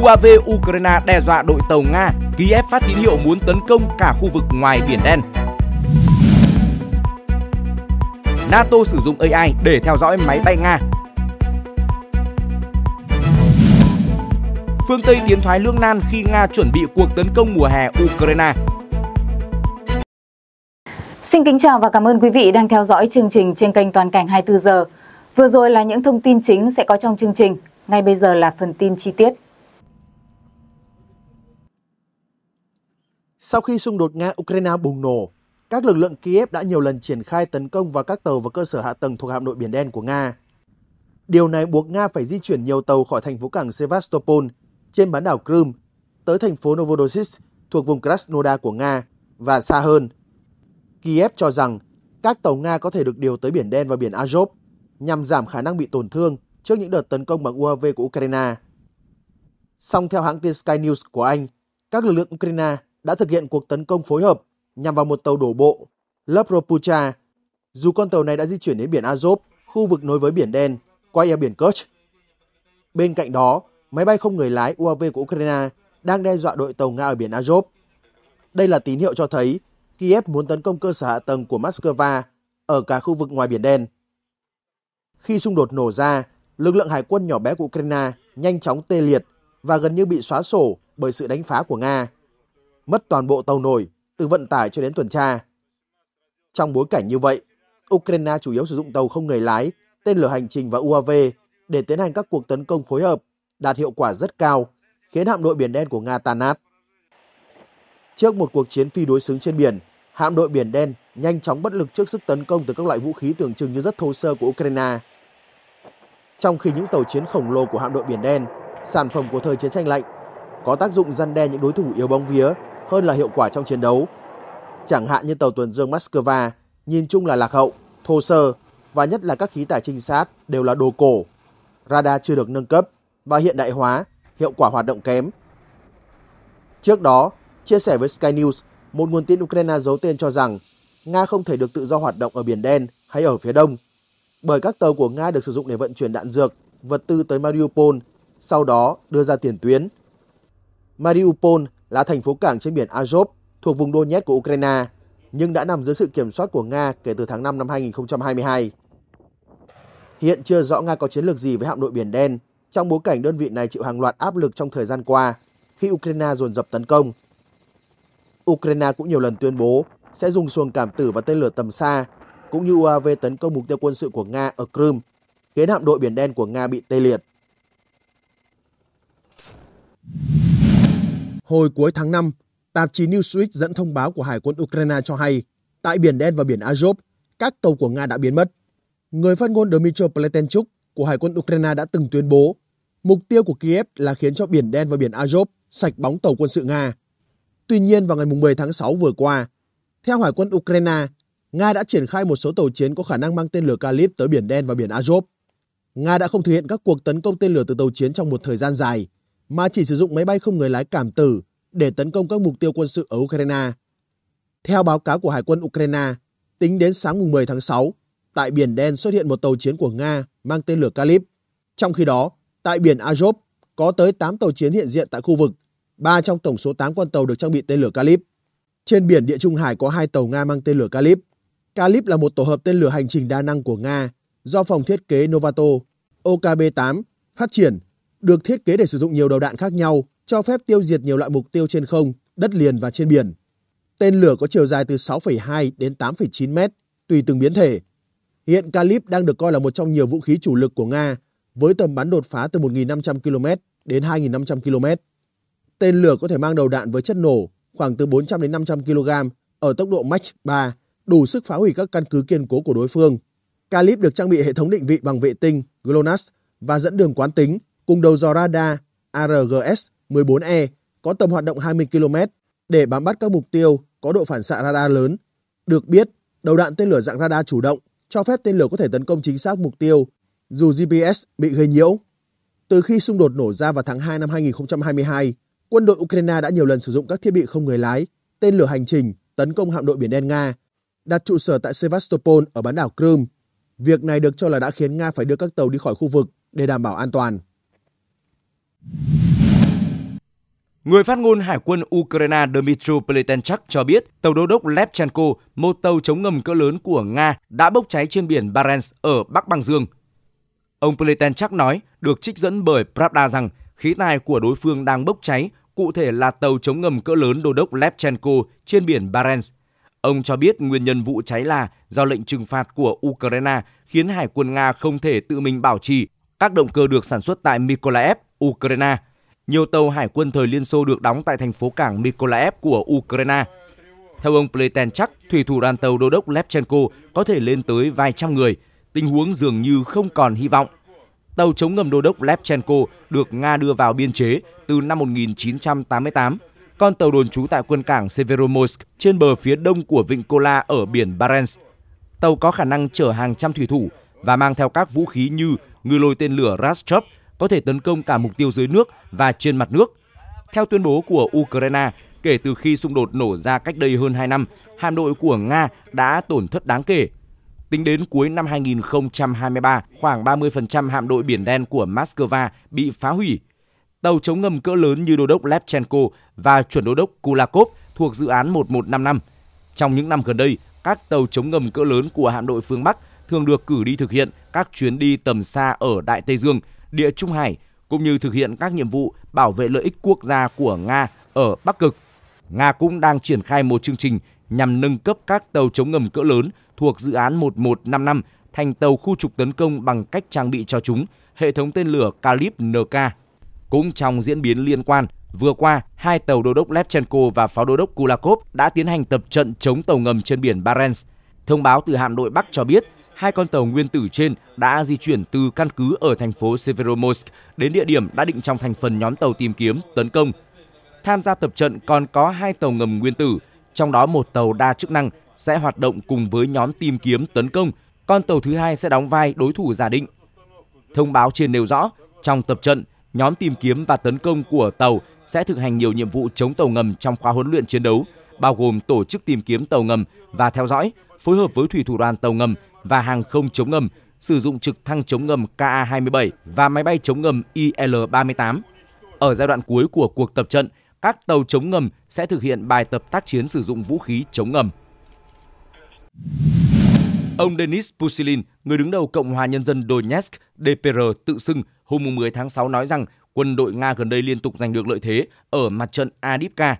UAV Ukraine đe dọa đội tàu Nga, Kiev phát tín hiệu muốn tấn công cả khu vực ngoài Biển Đen. NATO sử dụng AI để theo dõi máy bay Nga. Phương Tây tiến thoái lương nan khi Nga chuẩn bị cuộc tấn công mùa hè Ukraine. Xin kính chào và cảm ơn quý vị đang theo dõi chương trình trên kênh Toàn cảnh 24 giờ. Vừa rồi là những thông tin chính sẽ có trong chương trình. Ngay bây giờ là phần tin chi tiết. Sau khi xung đột Nga-Ukraine bùng nổ, các lực lượng Kiev đã nhiều lần triển khai tấn công vào các tàu và cơ sở hạ tầng thuộc hạm đội Biển Đen của Nga. Điều này buộc Nga phải di chuyển nhiều tàu khỏi thành phố cảng Sevastopol trên bán đảo Crimea tới thành phố Novorossiysk thuộc vùng Krasnodar của Nga và xa hơn. Kiev cho rằng các tàu Nga có thể được điều tới Biển Đen và Biển Azov nhằm giảm khả năng bị tổn thương trước những đợt tấn công bằng UAV của Ukraine. Song theo hãng tin Sky News của Anh, các lực lượng Ukraine đã thực hiện cuộc tấn công phối hợp nhằm vào một tàu đổ bộ Labropucha. Dù con tàu này đã di chuyển đến biển Azov, khu vực nối với biển Đen, qua eo biển Kerch. Bên cạnh đó, máy bay không người lái UAV của Ukraine đang đe dọa đội tàu Nga ở biển Azov. Đây là tín hiệu cho thấy Kiev muốn tấn công cơ sở hạ tầng của Moscow ở cả khu vực ngoài Biển Đen. Khi xung đột nổ ra, lực lượng hải quân nhỏ bé của Ukraine nhanh chóng tê liệt và gần như bị xóa sổ bởi sự đánh phá của Nga mất toàn bộ tàu nổi từ vận tải cho đến tuần tra. Trong bối cảnh như vậy, Ukraine chủ yếu sử dụng tàu không người lái, tên lửa hành trình và UAV để tiến hành các cuộc tấn công phối hợp, đạt hiệu quả rất cao, khiến hạm đội Biển Đen của Nga tàn nát. Trước một cuộc chiến phi đối xứng trên biển, hạm đội Biển Đen nhanh chóng bất lực trước sức tấn công từ các loại vũ khí tưởng chừng như rất thô sơ của Ukraine. Trong khi những tàu chiến khổng lồ của hạm đội Biển Đen, sản phẩm của thời chiến tranh lạnh, có tác dụng răn đe những đối thủ yếu bóng vía hơn là hiệu quả trong chiến đấu. Chẳng hạn như tàu tuần dương Moscow, nhìn chung là lạc hậu, thô sơ và nhất là các khí tải trinh sát đều là đồ cổ. Radar chưa được nâng cấp và hiện đại hóa, hiệu quả hoạt động kém. Trước đó, chia sẻ với Sky News, một nguồn tin Ukraine giấu tên cho rằng Nga không thể được tự do hoạt động ở Biển Đen hay ở phía Đông, bởi các tàu của Nga được sử dụng để vận chuyển đạn dược, vật tư tới Mariupol, sau đó đưa ra tiền tuyến. Mariupol là thành phố cảng trên biển Azov thuộc vùng Donetsk của Ukraine, nhưng đã nằm dưới sự kiểm soát của Nga kể từ tháng 5 năm 2022. Hiện chưa rõ Nga có chiến lược gì với hạm đội Biển Đen trong bối cảnh đơn vị này chịu hàng loạt áp lực trong thời gian qua khi Ukraine dồn dập tấn công. Ukraine cũng nhiều lần tuyên bố sẽ dùng xuồng cảm tử và tên lửa tầm xa cũng như UAV tấn công mục tiêu quân sự của Nga ở Crimea, khiến hạm đội Biển Đen của Nga bị tê liệt. Hồi cuối tháng 5, tạp chí Newsweek dẫn thông báo của Hải quân Ukraine cho hay, tại Biển Đen và Biển Azov, các tàu của Nga đã biến mất. Người phát ngôn dmitry Pletenchuk của Hải quân Ukraine đã từng tuyên bố mục tiêu của Kiev là khiến cho Biển Đen và Biển Azov sạch bóng tàu quân sự Nga. Tuy nhiên, vào ngày 10 tháng 6 vừa qua, theo Hải quân Ukraine, Nga đã triển khai một số tàu chiến có khả năng mang tên lửa Kalib tới Biển Đen và Biển Azov. Nga đã không thực hiện các cuộc tấn công tên lửa từ tàu chiến trong một thời gian dài, mà chỉ sử dụng máy bay không người lái cảm tử để tấn công các mục tiêu quân sự ở Ukraine. Theo báo cáo của Hải quân Ukraine, tính đến sáng mùng 10 tháng 6, tại Biển Đen xuất hiện một tàu chiến của Nga mang tên lửa Kalib. Trong khi đó, tại Biển Azov có tới 8 tàu chiến hiện diện tại khu vực, 3 trong tổng số 8 con tàu được trang bị tên lửa Kalib. Trên biển Địa Trung Hải có hai tàu Nga mang tên lửa Kalib. Kalib là một tổ hợp tên lửa hành trình đa năng của Nga do phòng thiết kế Novato OKB-8 phát triển được thiết kế để sử dụng nhiều đầu đạn khác nhau, cho phép tiêu diệt nhiều loại mục tiêu trên không, đất liền và trên biển. Tên lửa có chiều dài từ 6,2 đến 8,9 mét, tùy từng biến thể. Hiện Calip đang được coi là một trong nhiều vũ khí chủ lực của Nga, với tầm bắn đột phá từ 1.500 km đến 2.500 km. Tên lửa có thể mang đầu đạn với chất nổ khoảng từ 400 đến 500 kg ở tốc độ Mach 3, đủ sức phá hủy các căn cứ kiên cố của đối phương. Calip được trang bị hệ thống định vị bằng vệ tinh GLONASS và dẫn đường quán tính cùng đầu dò radar ARGS-14E có tầm hoạt động 20 km để bám bắt các mục tiêu có độ phản xạ radar lớn. Được biết, đầu đạn tên lửa dạng radar chủ động cho phép tên lửa có thể tấn công chính xác mục tiêu dù GPS bị gây nhiễu. Từ khi xung đột nổ ra vào tháng 2 năm 2022, quân đội Ukraine đã nhiều lần sử dụng các thiết bị không người lái, tên lửa hành trình tấn công hạm đội Biển Đen Nga, đặt trụ sở tại Sevastopol ở bán đảo Crimea. Việc này được cho là đã khiến Nga phải đưa các tàu đi khỏi khu vực để đảm bảo an toàn. Người phát ngôn Hải quân Ukraine Dmitry Pletenchak cho biết tàu đô đốc Levchenko, một tàu chống ngầm cỡ lớn của Nga, đã bốc cháy trên biển Barents ở Bắc Băng Dương. Ông Pletenchak nói, được trích dẫn bởi Pravda rằng khí tài của đối phương đang bốc cháy, cụ thể là tàu chống ngầm cỡ lớn đô đốc Levchenko trên biển Barents. Ông cho biết nguyên nhân vụ cháy là do lệnh trừng phạt của Ukraine khiến Hải quân Nga không thể tự mình bảo trì các động cơ được sản xuất tại Mykolaiv Ukraine. Nhiều tàu hải quân thời Liên Xô được đóng tại thành phố cảng Mykolaiv của Ukraine. Theo ông Pletenchak, thủy thủ đoàn tàu đô đốc Lepchenko có thể lên tới vài trăm người, tình huống dường như không còn hy vọng. Tàu chống ngầm đô đốc Lepchenko được Nga đưa vào biên chế từ năm 1988. Con tàu đồn trú tại quân cảng Severomorsk trên bờ phía đông của vịnh Kola ở biển Barents. Tàu có khả năng chở hàng trăm thủy thủ và mang theo các vũ khí như ngư lôi tên lửa Rostov, có thể tấn công cả mục tiêu dưới nước và trên mặt nước. Theo tuyên bố của Ukraine, kể từ khi xung đột nổ ra cách đây hơn 2 năm, hạm đội của Nga đã tổn thất đáng kể. Tính đến cuối năm 2023, khoảng 30% hạm đội Biển Đen của Moscow bị phá hủy. Tàu chống ngầm cỡ lớn như đô đốc Lepchenko và chuẩn đô đốc Kulakov thuộc dự án 1155. Trong những năm gần đây, các tàu chống ngầm cỡ lớn của hạm đội phương Bắc thường được cử đi thực hiện các chuyến đi tầm xa ở Đại Tây Dương – Địa Trung Hải cũng như thực hiện các nhiệm vụ bảo vệ lợi ích quốc gia của Nga ở Bắc Cực. Nga cũng đang triển khai một chương trình nhằm nâng cấp các tàu chống ngầm cỡ lớn thuộc dự án 1155 thành tàu khu trục tấn công bằng cách trang bị cho chúng hệ thống tên lửa Kalib NK. Cũng trong diễn biến liên quan, vừa qua, hai tàu đô đốc Lepchenko và pháo đô đốc Kulakov đã tiến hành tập trận chống tàu ngầm trên biển Barents. Thông báo từ hạm đội Bắc cho biết hai con tàu nguyên tử trên đã di chuyển từ căn cứ ở thành phố Severomorsk đến địa điểm đã định trong thành phần nhóm tàu tìm kiếm, tấn công. Tham gia tập trận còn có hai tàu ngầm nguyên tử, trong đó một tàu đa chức năng sẽ hoạt động cùng với nhóm tìm kiếm tấn công, con tàu thứ hai sẽ đóng vai đối thủ giả định. Thông báo trên nêu rõ, trong tập trận, nhóm tìm kiếm và tấn công của tàu sẽ thực hành nhiều nhiệm vụ chống tàu ngầm trong khóa huấn luyện chiến đấu, bao gồm tổ chức tìm kiếm tàu ngầm và theo dõi, phối hợp với thủy thủ đoàn tàu ngầm và hàng không chống ngầm, sử dụng trực thăng chống ngầm Ka-27 và máy bay chống ngầm IL-38. Ở giai đoạn cuối của cuộc tập trận, các tàu chống ngầm sẽ thực hiện bài tập tác chiến sử dụng vũ khí chống ngầm. Ông Denis Pusilin, người đứng đầu Cộng hòa Nhân dân Donetsk, DPR tự xưng, hôm 10 tháng 6 nói rằng quân đội Nga gần đây liên tục giành được lợi thế ở mặt trận Adipka.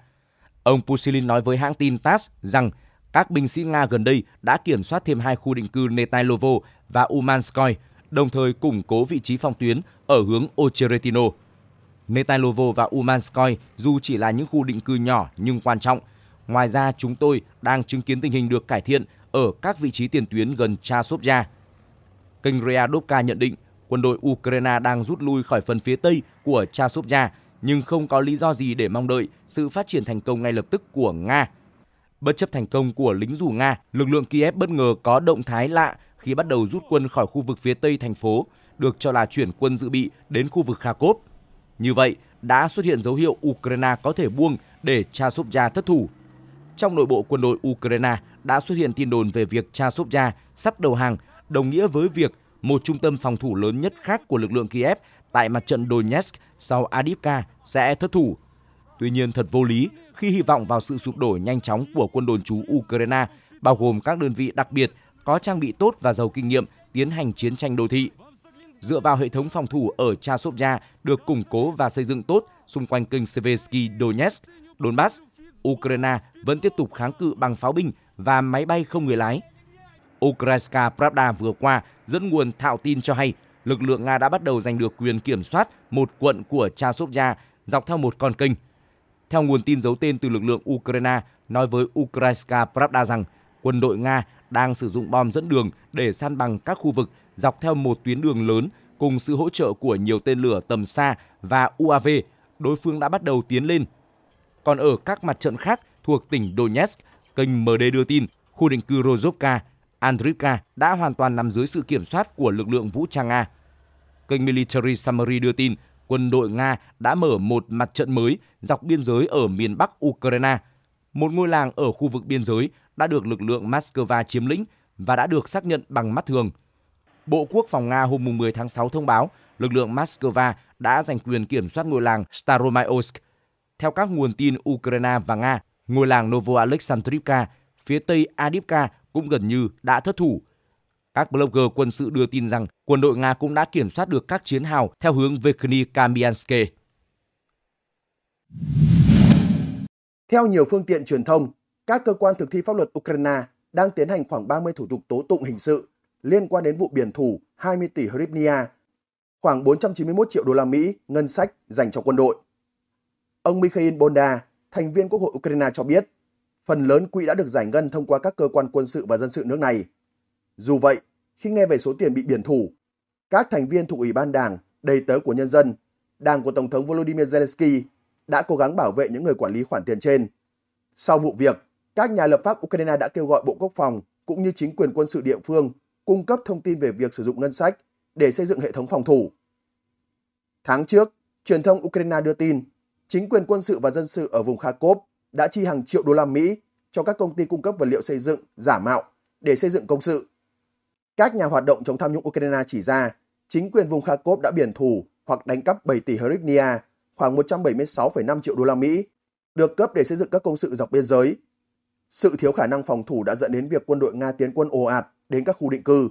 Ông Pusilin nói với hãng tin TASS rằng các binh sĩ Nga gần đây đã kiểm soát thêm hai khu định cư Netailovo và Umanskoy, đồng thời củng cố vị trí phòng tuyến ở hướng Ocheretino. Netailovo và Umanskoy dù chỉ là những khu định cư nhỏ nhưng quan trọng. Ngoài ra, chúng tôi đang chứng kiến tình hình được cải thiện ở các vị trí tiền tuyến gần Chasovya. Kênh Ryadovka nhận định quân đội Ukraine đang rút lui khỏi phần phía tây của Chasovya nhưng không có lý do gì để mong đợi sự phát triển thành công ngay lập tức của Nga Bất chấp thành công của lính dù Nga, lực lượng Kiev bất ngờ có động thái lạ khi bắt đầu rút quân khỏi khu vực phía tây thành phố, được cho là chuyển quân dự bị đến khu vực Kharkov. Như vậy, đã xuất hiện dấu hiệu Ukraine có thể buông để Chasovya thất thủ. Trong nội bộ quân đội Ukraine đã xuất hiện tin đồn về việc Chasovya sắp đầu hàng, đồng nghĩa với việc một trung tâm phòng thủ lớn nhất khác của lực lượng Kiev tại mặt trận Donetsk sau adipka sẽ thất thủ Tuy nhiên thật vô lý khi hy vọng vào sự sụp đổ nhanh chóng của quân đồn trú Ukraine, bao gồm các đơn vị đặc biệt có trang bị tốt và giàu kinh nghiệm tiến hành chiến tranh đô thị. Dựa vào hệ thống phòng thủ ở Chasovya được củng cố và xây dựng tốt xung quanh kênh Seversky Donetsk, Donbass, Ukraine vẫn tiếp tục kháng cự bằng pháo binh và máy bay không người lái. Ukrainska Pravda vừa qua dẫn nguồn thạo tin cho hay lực lượng Nga đã bắt đầu giành được quyền kiểm soát một quận của Chasovya dọc theo một con kênh. Theo nguồn tin giấu tên từ lực lượng Ukraine nói với Ukrainska Pravda rằng quân đội Nga đang sử dụng bom dẫn đường để san bằng các khu vực dọc theo một tuyến đường lớn cùng sự hỗ trợ của nhiều tên lửa tầm xa và UAV, đối phương đã bắt đầu tiến lên. Còn ở các mặt trận khác thuộc tỉnh Donetsk, kênh MD đưa tin khu định cư Rozovka, Andrivka đã hoàn toàn nằm dưới sự kiểm soát của lực lượng vũ trang Nga. Kênh Military Summary đưa tin quân đội Nga đã mở một mặt trận mới dọc biên giới ở miền Bắc Ukraine. Một ngôi làng ở khu vực biên giới đã được lực lượng Moscow chiếm lĩnh và đã được xác nhận bằng mắt thường. Bộ Quốc phòng Nga hôm 10 tháng 6 thông báo lực lượng Moscow đã giành quyền kiểm soát ngôi làng Staromayosk. Theo các nguồn tin Ukraine và Nga, ngôi làng Novoalexandrivka phía tây Adivka cũng gần như đã thất thủ. Các blogger quân sự đưa tin rằng quân đội Nga cũng đã kiểm soát được các chiến hào theo hướng Vekny Kamianske. Theo nhiều phương tiện truyền thông, các cơ quan thực thi pháp luật Ukraine đang tiến hành khoảng 30 thủ tục tố tụng hình sự liên quan đến vụ biển thủ 20 tỷ hryvnia, khoảng 491 triệu đô la Mỹ ngân sách dành cho quân đội. Ông Mikhail Bonda, thành viên Quốc hội Ukraine cho biết, phần lớn quỹ đã được giải ngân thông qua các cơ quan quân sự và dân sự nước này. Dù vậy, khi nghe về số tiền bị biển thủ. Các thành viên thuộc Ủy ban Đảng, đầy tớ của nhân dân, Đảng của Tổng thống Volodymyr Zelensky đã cố gắng bảo vệ những người quản lý khoản tiền trên. Sau vụ việc, các nhà lập pháp Ukraine đã kêu gọi Bộ Quốc phòng cũng như chính quyền quân sự địa phương cung cấp thông tin về việc sử dụng ngân sách để xây dựng hệ thống phòng thủ. Tháng trước, truyền thông Ukraine đưa tin chính quyền quân sự và dân sự ở vùng Kharkov đã chi hàng triệu đô la Mỹ cho các công ty cung cấp vật liệu xây dựng giả mạo để xây dựng công sự các nhà hoạt động chống tham nhũng Ukraine chỉ ra, chính quyền vùng Kharkov đã biển thủ hoặc đánh cắp 7 tỷ hryvnia, khoảng 176,5 triệu đô la Mỹ, được cấp để xây dựng các công sự dọc biên giới. Sự thiếu khả năng phòng thủ đã dẫn đến việc quân đội Nga tiến quân ồ ạt đến các khu định cư.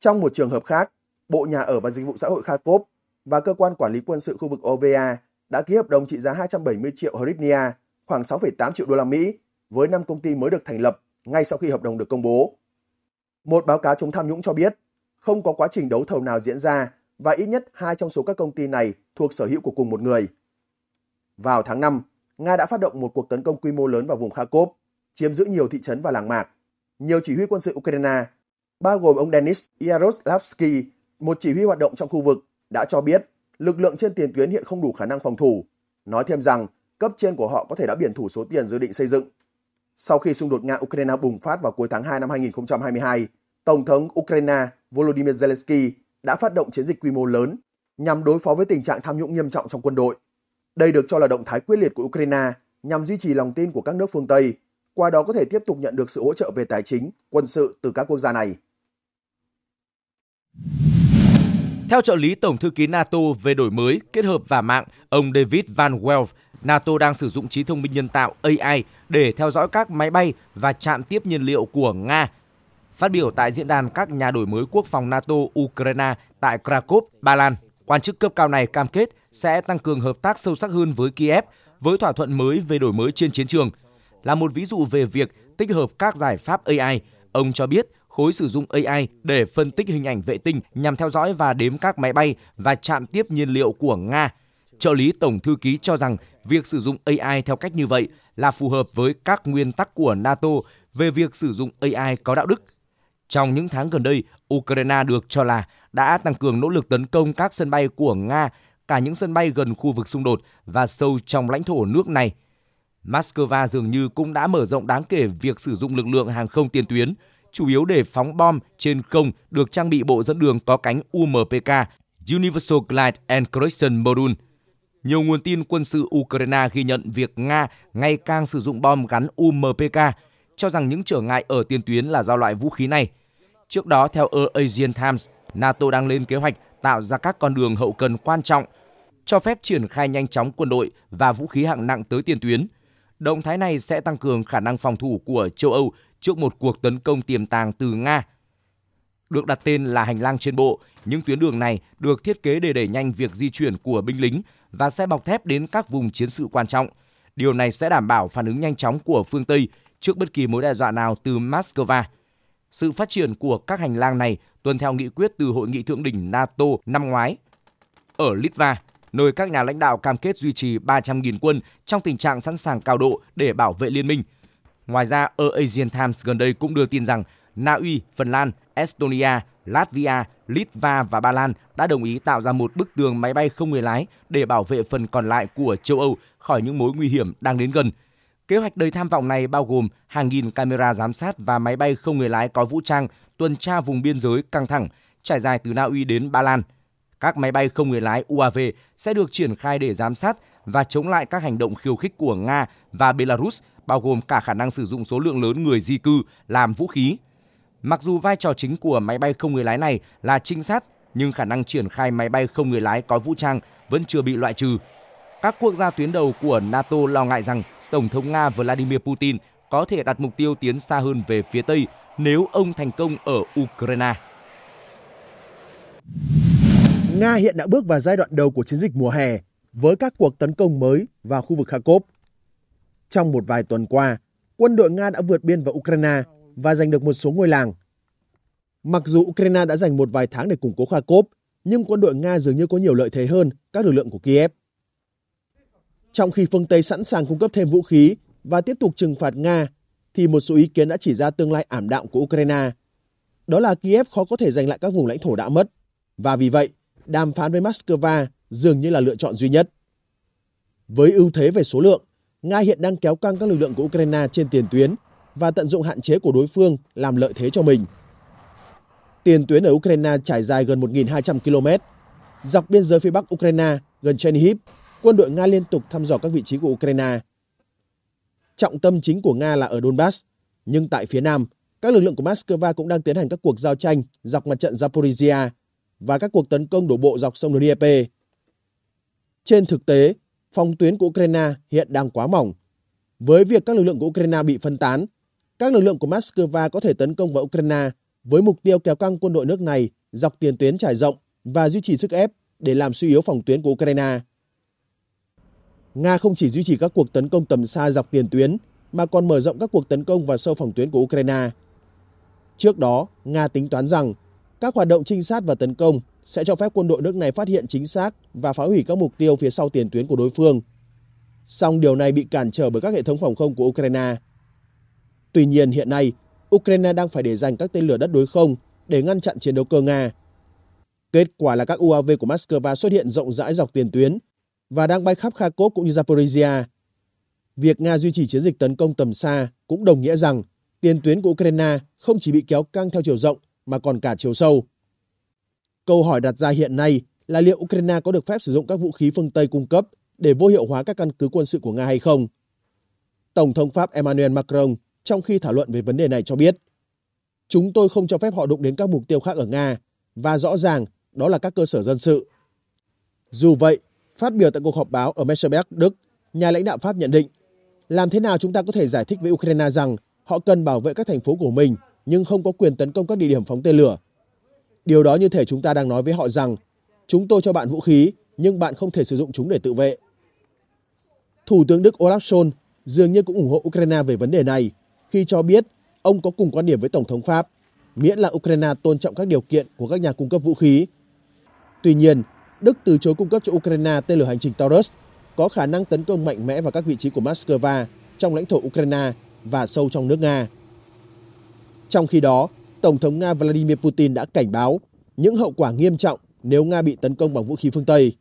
Trong một trường hợp khác, Bộ Nhà ở và Dịch vụ xã hội Kharkov và cơ quan quản lý quân sự khu vực OVA đã ký hợp đồng trị giá 270 triệu hryvnia, khoảng 6,8 triệu đô la Mỹ với 5 công ty mới được thành lập ngay sau khi hợp đồng được công bố. Một báo cáo chống tham nhũng cho biết, không có quá trình đấu thầu nào diễn ra và ít nhất hai trong số các công ty này thuộc sở hữu của cùng một người. Vào tháng 5, Nga đã phát động một cuộc tấn công quy mô lớn vào vùng Kharkov, chiếm giữ nhiều thị trấn và làng mạc. Nhiều chỉ huy quân sự Ukraine, bao gồm ông Denis Yaroslavsky, một chỉ huy hoạt động trong khu vực, đã cho biết lực lượng trên tiền tuyến hiện không đủ khả năng phòng thủ. Nói thêm rằng, cấp trên của họ có thể đã biển thủ số tiền dự định xây dựng sau khi xung đột Nga-Ukraine bùng phát vào cuối tháng 2 năm 2022, Tổng thống Ukraine Volodymyr Zelensky đã phát động chiến dịch quy mô lớn nhằm đối phó với tình trạng tham nhũng nghiêm trọng trong quân đội. Đây được cho là động thái quyết liệt của Ukraine nhằm duy trì lòng tin của các nước phương Tây, qua đó có thể tiếp tục nhận được sự hỗ trợ về tài chính, quân sự từ các quốc gia này. Theo trợ lý Tổng thư ký NATO về đổi mới, kết hợp và mạng, ông David Van Welf, NATO đang sử dụng trí thông minh nhân tạo AI để theo dõi các máy bay và trạm tiếp nhiên liệu của Nga. Phát biểu tại diễn đàn các nhà đổi mới quốc phòng NATO Ukraine tại Krakow, Ba Lan, quan chức cấp cao này cam kết sẽ tăng cường hợp tác sâu sắc hơn với Kiev với thỏa thuận mới về đổi mới trên chiến trường. Là một ví dụ về việc tích hợp các giải pháp AI, ông cho biết khối sử dụng AI để phân tích hình ảnh vệ tinh nhằm theo dõi và đếm các máy bay và trạm tiếp nhiên liệu của Nga. Trợ lý Tổng Thư ký cho rằng việc sử dụng AI theo cách như vậy là phù hợp với các nguyên tắc của NATO về việc sử dụng AI có đạo đức. Trong những tháng gần đây, Ukraine được cho là đã tăng cường nỗ lực tấn công các sân bay của Nga, cả những sân bay gần khu vực xung đột và sâu trong lãnh thổ nước này. Moscow dường như cũng đã mở rộng đáng kể việc sử dụng lực lượng hàng không tiên tuyến, chủ yếu để phóng bom trên không được trang bị bộ dẫn đường có cánh UMPK Universal Glide and Correction Module nhiều nguồn tin quân sự Ukraine ghi nhận việc Nga ngày càng sử dụng bom gắn UMPK, cho rằng những trở ngại ở tiền tuyến là do loại vũ khí này. Trước đó, theo Eurasian Times, NATO đang lên kế hoạch tạo ra các con đường hậu cần quan trọng, cho phép triển khai nhanh chóng quân đội và vũ khí hạng nặng tới tiền tuyến. Động thái này sẽ tăng cường khả năng phòng thủ của châu Âu trước một cuộc tấn công tiềm tàng từ Nga. Được đặt tên là hành lang trên bộ, những tuyến đường này được thiết kế để đẩy nhanh việc di chuyển của binh lính và xe bọc thép đến các vùng chiến sự quan trọng. Điều này sẽ đảm bảo phản ứng nhanh chóng của phương Tây trước bất kỳ mối đe dọa nào từ Moscow. Sự phát triển của các hành lang này tuân theo nghị quyết từ Hội nghị Thượng đỉnh NATO năm ngoái. Ở Litva, nơi các nhà lãnh đạo cam kết duy trì 300.000 quân trong tình trạng sẵn sàng cao độ để bảo vệ liên minh. Ngoài ra, ở Asian Times gần đây cũng đưa tin rằng Na Uy, Phần Lan, Estonia, Latvia Litva và Ba Lan đã đồng ý tạo ra một bức tường máy bay không người lái để bảo vệ phần còn lại của châu Âu khỏi những mối nguy hiểm đang đến gần. Kế hoạch đầy tham vọng này bao gồm hàng nghìn camera giám sát và máy bay không người lái có vũ trang tuần tra vùng biên giới căng thẳng, trải dài từ Na Uy đến Ba Lan. Các máy bay không người lái UAV sẽ được triển khai để giám sát và chống lại các hành động khiêu khích của Nga và Belarus, bao gồm cả khả năng sử dụng số lượng lớn người di cư làm vũ khí. Mặc dù vai trò chính của máy bay không người lái này là trinh sát, nhưng khả năng triển khai máy bay không người lái có vũ trang vẫn chưa bị loại trừ. Các quốc gia tuyến đầu của NATO lo ngại rằng Tổng thống Nga Vladimir Putin có thể đặt mục tiêu tiến xa hơn về phía Tây nếu ông thành công ở Ukraine. Nga hiện đã bước vào giai đoạn đầu của chiến dịch mùa hè với các cuộc tấn công mới vào khu vực Kharkov. Trong một vài tuần qua, quân đội Nga đã vượt biên vào Ukraine và giành được một số ngôi làng. Mặc dù Ukraine đã dành một vài tháng để củng cố Kharkov, nhưng quân đội Nga dường như có nhiều lợi thế hơn các lực lượng của Kiev. Trong khi phương Tây sẵn sàng cung cấp thêm vũ khí và tiếp tục trừng phạt Nga, thì một số ý kiến đã chỉ ra tương lai ảm đạm của Ukraine. Đó là Kiev khó có thể giành lại các vùng lãnh thổ đã mất, và vì vậy, đàm phán với Moscow dường như là lựa chọn duy nhất. Với ưu thế về số lượng, Nga hiện đang kéo căng các lực lượng của Ukraine trên tiền tuyến và tận dụng hạn chế của đối phương làm lợi thế cho mình. Tiền tuyến ở Ukraine trải dài gần 1.200 km. Dọc biên giới phía bắc Ukraine, gần Chernihiv, quân đội Nga liên tục thăm dò các vị trí của Ukraine. Trọng tâm chính của Nga là ở Donbass, nhưng tại phía nam, các lực lượng của Moscow cũng đang tiến hành các cuộc giao tranh dọc mặt trận Zaporizhia và các cuộc tấn công đổ bộ dọc sông Dnieper. Trên thực tế, phòng tuyến của Ukraine hiện đang quá mỏng. Với việc các lực lượng của Ukraine bị phân tán, các lực lượng của Moscow có thể tấn công vào Ukraine với mục tiêu kéo căng quân đội nước này dọc tiền tuyến trải rộng và duy trì sức ép để làm suy yếu phòng tuyến của Ukraine. Nga không chỉ duy trì các cuộc tấn công tầm xa dọc tiền tuyến mà còn mở rộng các cuộc tấn công vào sâu phòng tuyến của Ukraine. Trước đó, Nga tính toán rằng các hoạt động trinh sát và tấn công sẽ cho phép quân đội nước này phát hiện chính xác và phá hủy các mục tiêu phía sau tiền tuyến của đối phương. Song điều này bị cản trở bởi các hệ thống phòng không của Ukraine Tuy nhiên hiện nay, Ukraine đang phải để dành các tên lửa đất đối không để ngăn chặn chiến đấu cơ Nga. Kết quả là các UAV của Moscow xuất hiện rộng rãi dọc tiền tuyến và đang bay khắp Kharkov cũng như Zaporizhia. Việc Nga duy trì chiến dịch tấn công tầm xa cũng đồng nghĩa rằng tiền tuyến của Ukraine không chỉ bị kéo căng theo chiều rộng mà còn cả chiều sâu. Câu hỏi đặt ra hiện nay là liệu Ukraine có được phép sử dụng các vũ khí phương Tây cung cấp để vô hiệu hóa các căn cứ quân sự của Nga hay không? Tổng thống Pháp Emmanuel Macron trong khi thảo luận về vấn đề này cho biết. Chúng tôi không cho phép họ đụng đến các mục tiêu khác ở Nga và rõ ràng đó là các cơ sở dân sự. Dù vậy, phát biểu tại cuộc họp báo ở Meseberg, Đức, nhà lãnh đạo Pháp nhận định làm thế nào chúng ta có thể giải thích với Ukraine rằng họ cần bảo vệ các thành phố của mình nhưng không có quyền tấn công các địa điểm phóng tên lửa. Điều đó như thể chúng ta đang nói với họ rằng chúng tôi cho bạn vũ khí nhưng bạn không thể sử dụng chúng để tự vệ. Thủ tướng Đức Olaf Scholz dường như cũng ủng hộ Ukraine về vấn đề này khi cho biết ông có cùng quan điểm với Tổng thống Pháp, miễn là Ukraine tôn trọng các điều kiện của các nhà cung cấp vũ khí. Tuy nhiên, Đức từ chối cung cấp cho Ukraine tên lửa hành trình Taurus có khả năng tấn công mạnh mẽ vào các vị trí của Moscow trong lãnh thổ Ukraine và sâu trong nước Nga. Trong khi đó, Tổng thống Nga Vladimir Putin đã cảnh báo những hậu quả nghiêm trọng nếu Nga bị tấn công bằng vũ khí phương Tây.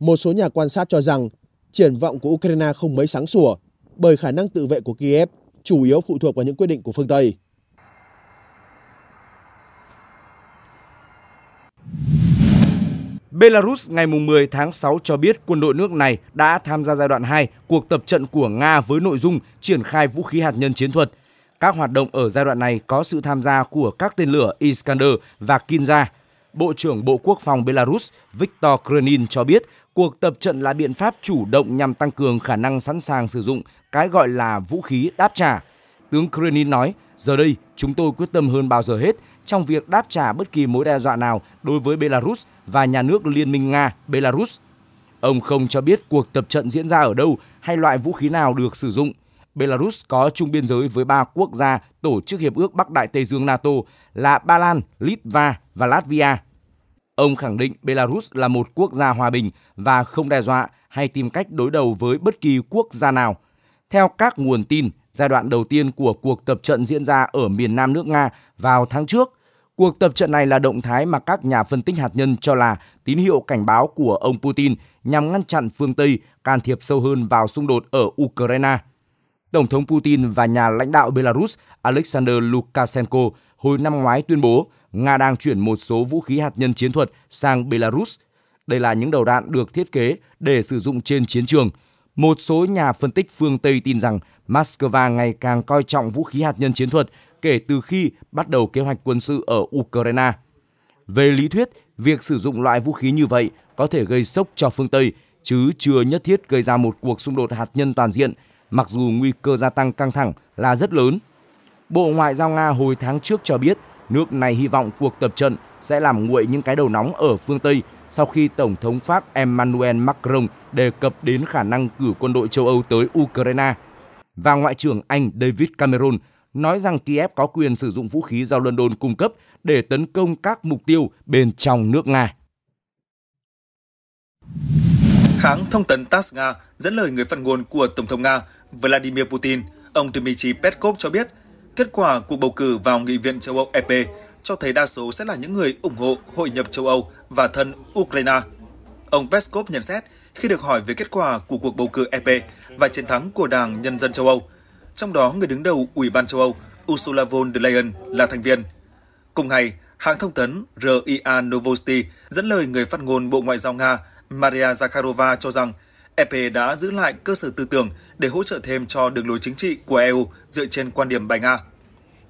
Một số nhà quan sát cho rằng triển vọng của Ukraine không mấy sáng sủa bởi khả năng tự vệ của Kiev chủ yếu phụ thuộc vào những quyết định của phương Tây. Belarus ngày 10 tháng 6 cho biết quân đội nước này đã tham gia giai đoạn 2 cuộc tập trận của Nga với nội dung triển khai vũ khí hạt nhân chiến thuật. Các hoạt động ở giai đoạn này có sự tham gia của các tên lửa Iskander và Kinza, Bộ trưởng Bộ Quốc phòng Belarus Viktor Krenin cho biết cuộc tập trận là biện pháp chủ động nhằm tăng cường khả năng sẵn sàng sử dụng cái gọi là vũ khí đáp trả. Tướng Krenin nói, giờ đây chúng tôi quyết tâm hơn bao giờ hết trong việc đáp trả bất kỳ mối đe dọa nào đối với Belarus và nhà nước Liên minh Nga-Belarus. Ông không cho biết cuộc tập trận diễn ra ở đâu hay loại vũ khí nào được sử dụng. Belarus có chung biên giới với ba quốc gia tổ chức Hiệp ước Bắc Đại Tây Dương NATO là Ba Lan, Litva và Latvia. Ông khẳng định Belarus là một quốc gia hòa bình và không đe dọa hay tìm cách đối đầu với bất kỳ quốc gia nào. Theo các nguồn tin, giai đoạn đầu tiên của cuộc tập trận diễn ra ở miền nam nước Nga vào tháng trước. Cuộc tập trận này là động thái mà các nhà phân tích hạt nhân cho là tín hiệu cảnh báo của ông Putin nhằm ngăn chặn phương Tây can thiệp sâu hơn vào xung đột ở Ukraine. Tổng thống Putin và nhà lãnh đạo Belarus Alexander Lukashenko hồi năm ngoái tuyên bố Nga đang chuyển một số vũ khí hạt nhân chiến thuật sang Belarus. Đây là những đầu đạn được thiết kế để sử dụng trên chiến trường. Một số nhà phân tích phương Tây tin rằng Moscow ngày càng coi trọng vũ khí hạt nhân chiến thuật kể từ khi bắt đầu kế hoạch quân sự ở Ukraine. Về lý thuyết, việc sử dụng loại vũ khí như vậy có thể gây sốc cho phương Tây, chứ chưa nhất thiết gây ra một cuộc xung đột hạt nhân toàn diện – mặc dù nguy cơ gia tăng căng thẳng là rất lớn. Bộ Ngoại giao Nga hồi tháng trước cho biết nước này hy vọng cuộc tập trận sẽ làm nguội những cái đầu nóng ở phương Tây sau khi Tổng thống Pháp Emmanuel Macron đề cập đến khả năng cử quân đội châu Âu tới Ukraine. Và Ngoại trưởng Anh David Cameron nói rằng Kiev có quyền sử dụng vũ khí do London cung cấp để tấn công các mục tiêu bên trong nước Nga. Hãng thông tấn TASS Nga dẫn lời người phát ngôn của Tổng thống Nga Vladimir Putin, ông Dmitry Peskov cho biết kết quả cuộc bầu cử vào Nghị viện châu Âu EP cho thấy đa số sẽ là những người ủng hộ hội nhập châu Âu và thân Ukraine. Ông Peskov nhận xét khi được hỏi về kết quả của cuộc bầu cử EP và chiến thắng của Đảng Nhân dân châu Âu. Trong đó, người đứng đầu Ủy ban châu Âu Ursula von der Leyen là thành viên. Cùng ngày, hãng thông tấn RIA Novosti dẫn lời người phát ngôn Bộ Ngoại giao Nga Maria Zakharova cho rằng EP đã giữ lại cơ sở tư tưởng để hỗ trợ thêm cho đường lối chính trị của EU dựa trên quan điểm bài Nga.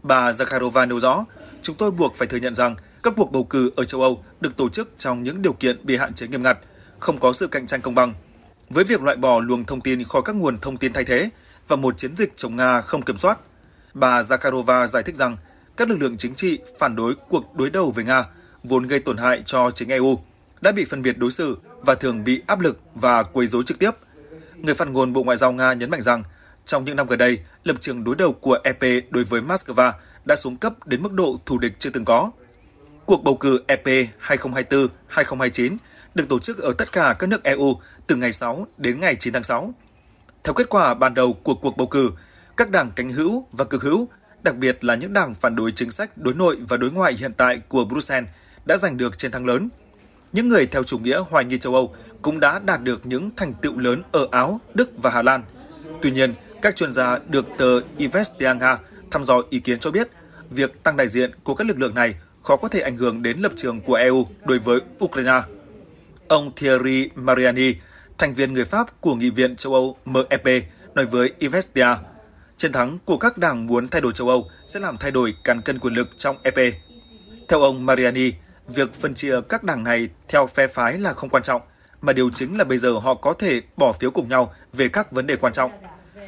Bà Zakharova nêu rõ, chúng tôi buộc phải thừa nhận rằng các cuộc bầu cử ở châu Âu được tổ chức trong những điều kiện bị hạn chế nghiêm ngặt, không có sự cạnh tranh công bằng. Với việc loại bỏ luồng thông tin khỏi các nguồn thông tin thay thế và một chiến dịch chống Nga không kiểm soát, bà Zakharova giải thích rằng các lực lượng chính trị phản đối cuộc đối đầu với Nga vốn gây tổn hại cho chính EU đã bị phân biệt đối xử và thường bị áp lực và quấy rối trực tiếp. Người phát ngôn Bộ Ngoại giao Nga nhấn mạnh rằng, trong những năm gần đây, lập trường đối đầu của EP đối với Moscow đã xuống cấp đến mức độ thù địch chưa từng có. Cuộc bầu cử EP 2024-2029 được tổ chức ở tất cả các nước EU từ ngày 6 đến ngày 9 tháng 6. Theo kết quả ban đầu của cuộc bầu cử, các đảng cánh hữu và cực hữu, đặc biệt là những đảng phản đối chính sách đối nội và đối ngoại hiện tại của Bruxelles đã giành được chiến thắng lớn – những người theo chủ nghĩa hoài nghi châu Âu cũng đã đạt được những thành tựu lớn ở Áo, Đức và Hà Lan. Tuy nhiên, các chuyên gia được tờ Investianga thăm dò ý kiến cho biết, việc tăng đại diện của các lực lượng này khó có thể ảnh hưởng đến lập trường của EU đối với Ukraine. Ông Thierry Mariani, thành viên người Pháp của Nghị viện châu Âu MEP, nói với Investia, chiến thắng của các đảng muốn thay đổi châu Âu sẽ làm thay đổi cán cân quyền lực trong EP. Theo ông Mariani, việc phân chia các đảng này theo phe phái là không quan trọng, mà điều chính là bây giờ họ có thể bỏ phiếu cùng nhau về các vấn đề quan trọng.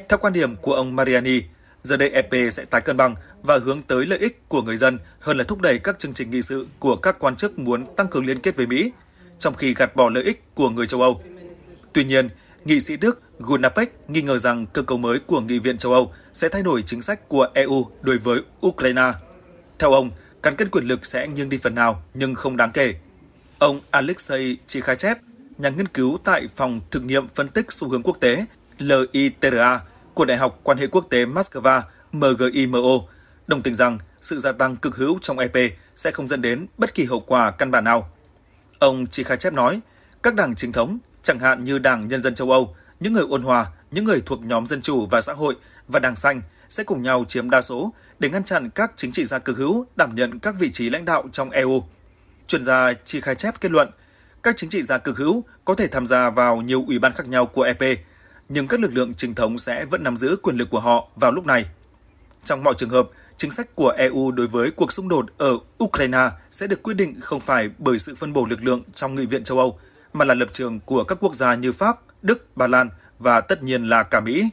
Theo quan điểm của ông Mariani, giờ đây EP sẽ tái cân bằng và hướng tới lợi ích của người dân hơn là thúc đẩy các chương trình nghị sự của các quan chức muốn tăng cường liên kết với Mỹ, trong khi gạt bỏ lợi ích của người châu Âu. Tuy nhiên, nghị sĩ Đức Gunapek nghi ngờ rằng cơ cấu mới của Nghị viện châu Âu sẽ thay đổi chính sách của EU đối với Ukraine. Theo ông, Cắn cân quyền lực sẽ nghiêng đi phần nào nhưng không đáng kể. Ông Alexei Chikhachev, nhà nghiên cứu tại Phòng Thực nghiệm Phân tích Xu hướng Quốc tế LITRA của Đại học Quan hệ Quốc tế Moscow MGIMO, đồng tình rằng sự gia tăng cực hữu trong EP sẽ không dẫn đến bất kỳ hậu quả căn bản nào. Ông Chikhachev nói, các đảng chính thống, chẳng hạn như Đảng Nhân dân châu Âu, những người ôn hòa, những người thuộc nhóm dân chủ và xã hội và Đảng Xanh sẽ cùng nhau chiếm đa số để ngăn chặn các chính trị gia cực hữu đảm nhận các vị trí lãnh đạo trong EU. Chuyên gia chỉ Khai Chép kết luận, các chính trị gia cực hữu có thể tham gia vào nhiều ủy ban khác nhau của EP, nhưng các lực lượng chính thống sẽ vẫn nắm giữ quyền lực của họ vào lúc này. Trong mọi trường hợp, chính sách của EU đối với cuộc xung đột ở Ukraine sẽ được quyết định không phải bởi sự phân bổ lực lượng trong Nghị viện châu Âu, mà là lập trường của các quốc gia như Pháp, Đức, Ba Lan và tất nhiên là cả Mỹ.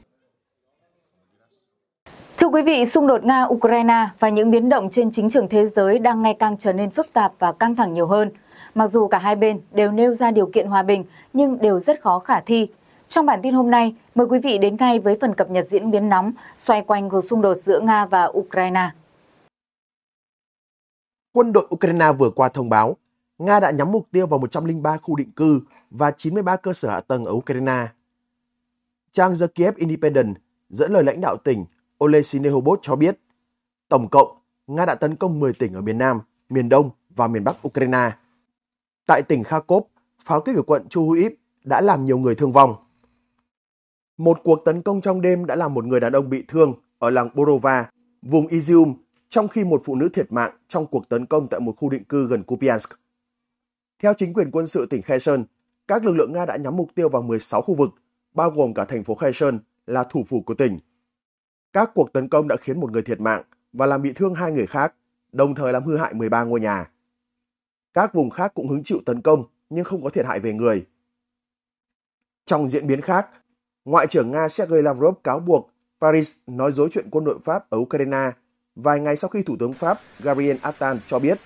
Thưa quý vị, xung đột Nga-Ukraine và những biến động trên chính trường thế giới đang ngày càng trở nên phức tạp và căng thẳng nhiều hơn. Mặc dù cả hai bên đều nêu ra điều kiện hòa bình, nhưng đều rất khó khả thi. Trong bản tin hôm nay, mời quý vị đến ngay với phần cập nhật diễn biến nóng xoay quanh cuộc xung đột giữa Nga và Ukraine. Quân đội Ukraine vừa qua thông báo, Nga đã nhắm mục tiêu vào 103 khu định cư và 93 cơ sở hạ tầng ở Ukraine. Trang The Kiev Independent dẫn lời lãnh đạo tỉnh Oleshinehobot cho biết, tổng cộng Nga đã tấn công 10 tỉnh ở miền Nam, miền Đông và miền Bắc Ukraine. Tại tỉnh Kharkov, pháo kích ở quận Chuhuip đã làm nhiều người thương vong. Một cuộc tấn công trong đêm đã làm một người đàn ông bị thương ở làng Borova, vùng Izium, trong khi một phụ nữ thiệt mạng trong cuộc tấn công tại một khu định cư gần Kupiansk. Theo chính quyền quân sự tỉnh Kherson, các lực lượng Nga đã nhắm mục tiêu vào 16 khu vực, bao gồm cả thành phố Kherson là thủ phủ của tỉnh – các cuộc tấn công đã khiến một người thiệt mạng và làm bị thương hai người khác, đồng thời làm hư hại 13 ngôi nhà. Các vùng khác cũng hứng chịu tấn công nhưng không có thiệt hại về người. Trong diễn biến khác, Ngoại trưởng Nga Sergei Lavrov cáo buộc Paris nói dối chuyện quân đội Pháp ở Ukraine vài ngày sau khi Thủ tướng Pháp Gabriel Attal cho biết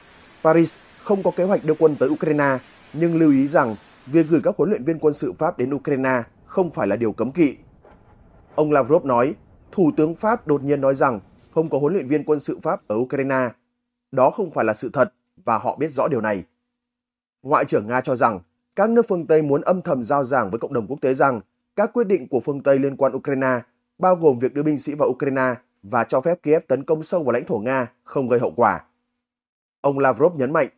Paris không có kế hoạch đưa quân tới Ukraine, nhưng lưu ý rằng việc gửi các huấn luyện viên quân sự Pháp đến Ukraine không phải là điều cấm kỵ. Ông Lavrov nói Thủ tướng Pháp đột nhiên nói rằng không có huấn luyện viên quân sự Pháp ở Ukraine. Đó không phải là sự thật và họ biết rõ điều này. Ngoại trưởng Nga cho rằng các nước phương Tây muốn âm thầm giao giảng với cộng đồng quốc tế rằng các quyết định của phương Tây liên quan Ukraine, bao gồm việc đưa binh sĩ vào Ukraine và cho phép Kiev tấn công sâu vào lãnh thổ Nga không gây hậu quả. Ông Lavrov nhấn mạnh,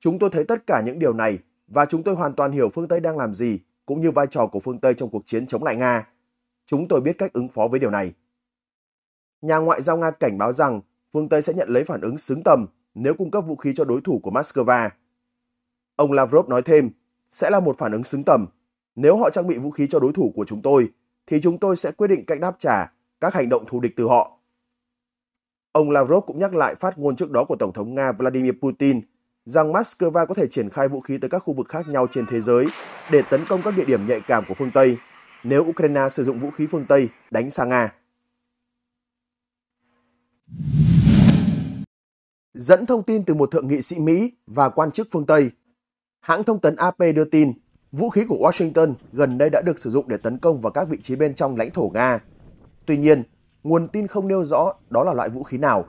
chúng tôi thấy tất cả những điều này và chúng tôi hoàn toàn hiểu phương Tây đang làm gì cũng như vai trò của phương Tây trong cuộc chiến chống lại Nga. Chúng tôi biết cách ứng phó với điều này nhà ngoại giao Nga cảnh báo rằng phương Tây sẽ nhận lấy phản ứng xứng tầm nếu cung cấp vũ khí cho đối thủ của Moscow. Ông Lavrov nói thêm, sẽ là một phản ứng xứng tầm. Nếu họ trang bị vũ khí cho đối thủ của chúng tôi, thì chúng tôi sẽ quyết định cách đáp trả các hành động thù địch từ họ. Ông Lavrov cũng nhắc lại phát ngôn trước đó của Tổng thống Nga Vladimir Putin rằng Moscow có thể triển khai vũ khí tới các khu vực khác nhau trên thế giới để tấn công các địa điểm nhạy cảm của phương Tây nếu Ukraine sử dụng vũ khí phương Tây đánh sang Nga. Dẫn thông tin từ một thượng nghị sĩ Mỹ và quan chức phương Tây, hãng thông tấn AP đưa tin vũ khí của Washington gần đây đã được sử dụng để tấn công vào các vị trí bên trong lãnh thổ Nga. Tuy nhiên, nguồn tin không nêu rõ đó là loại vũ khí nào.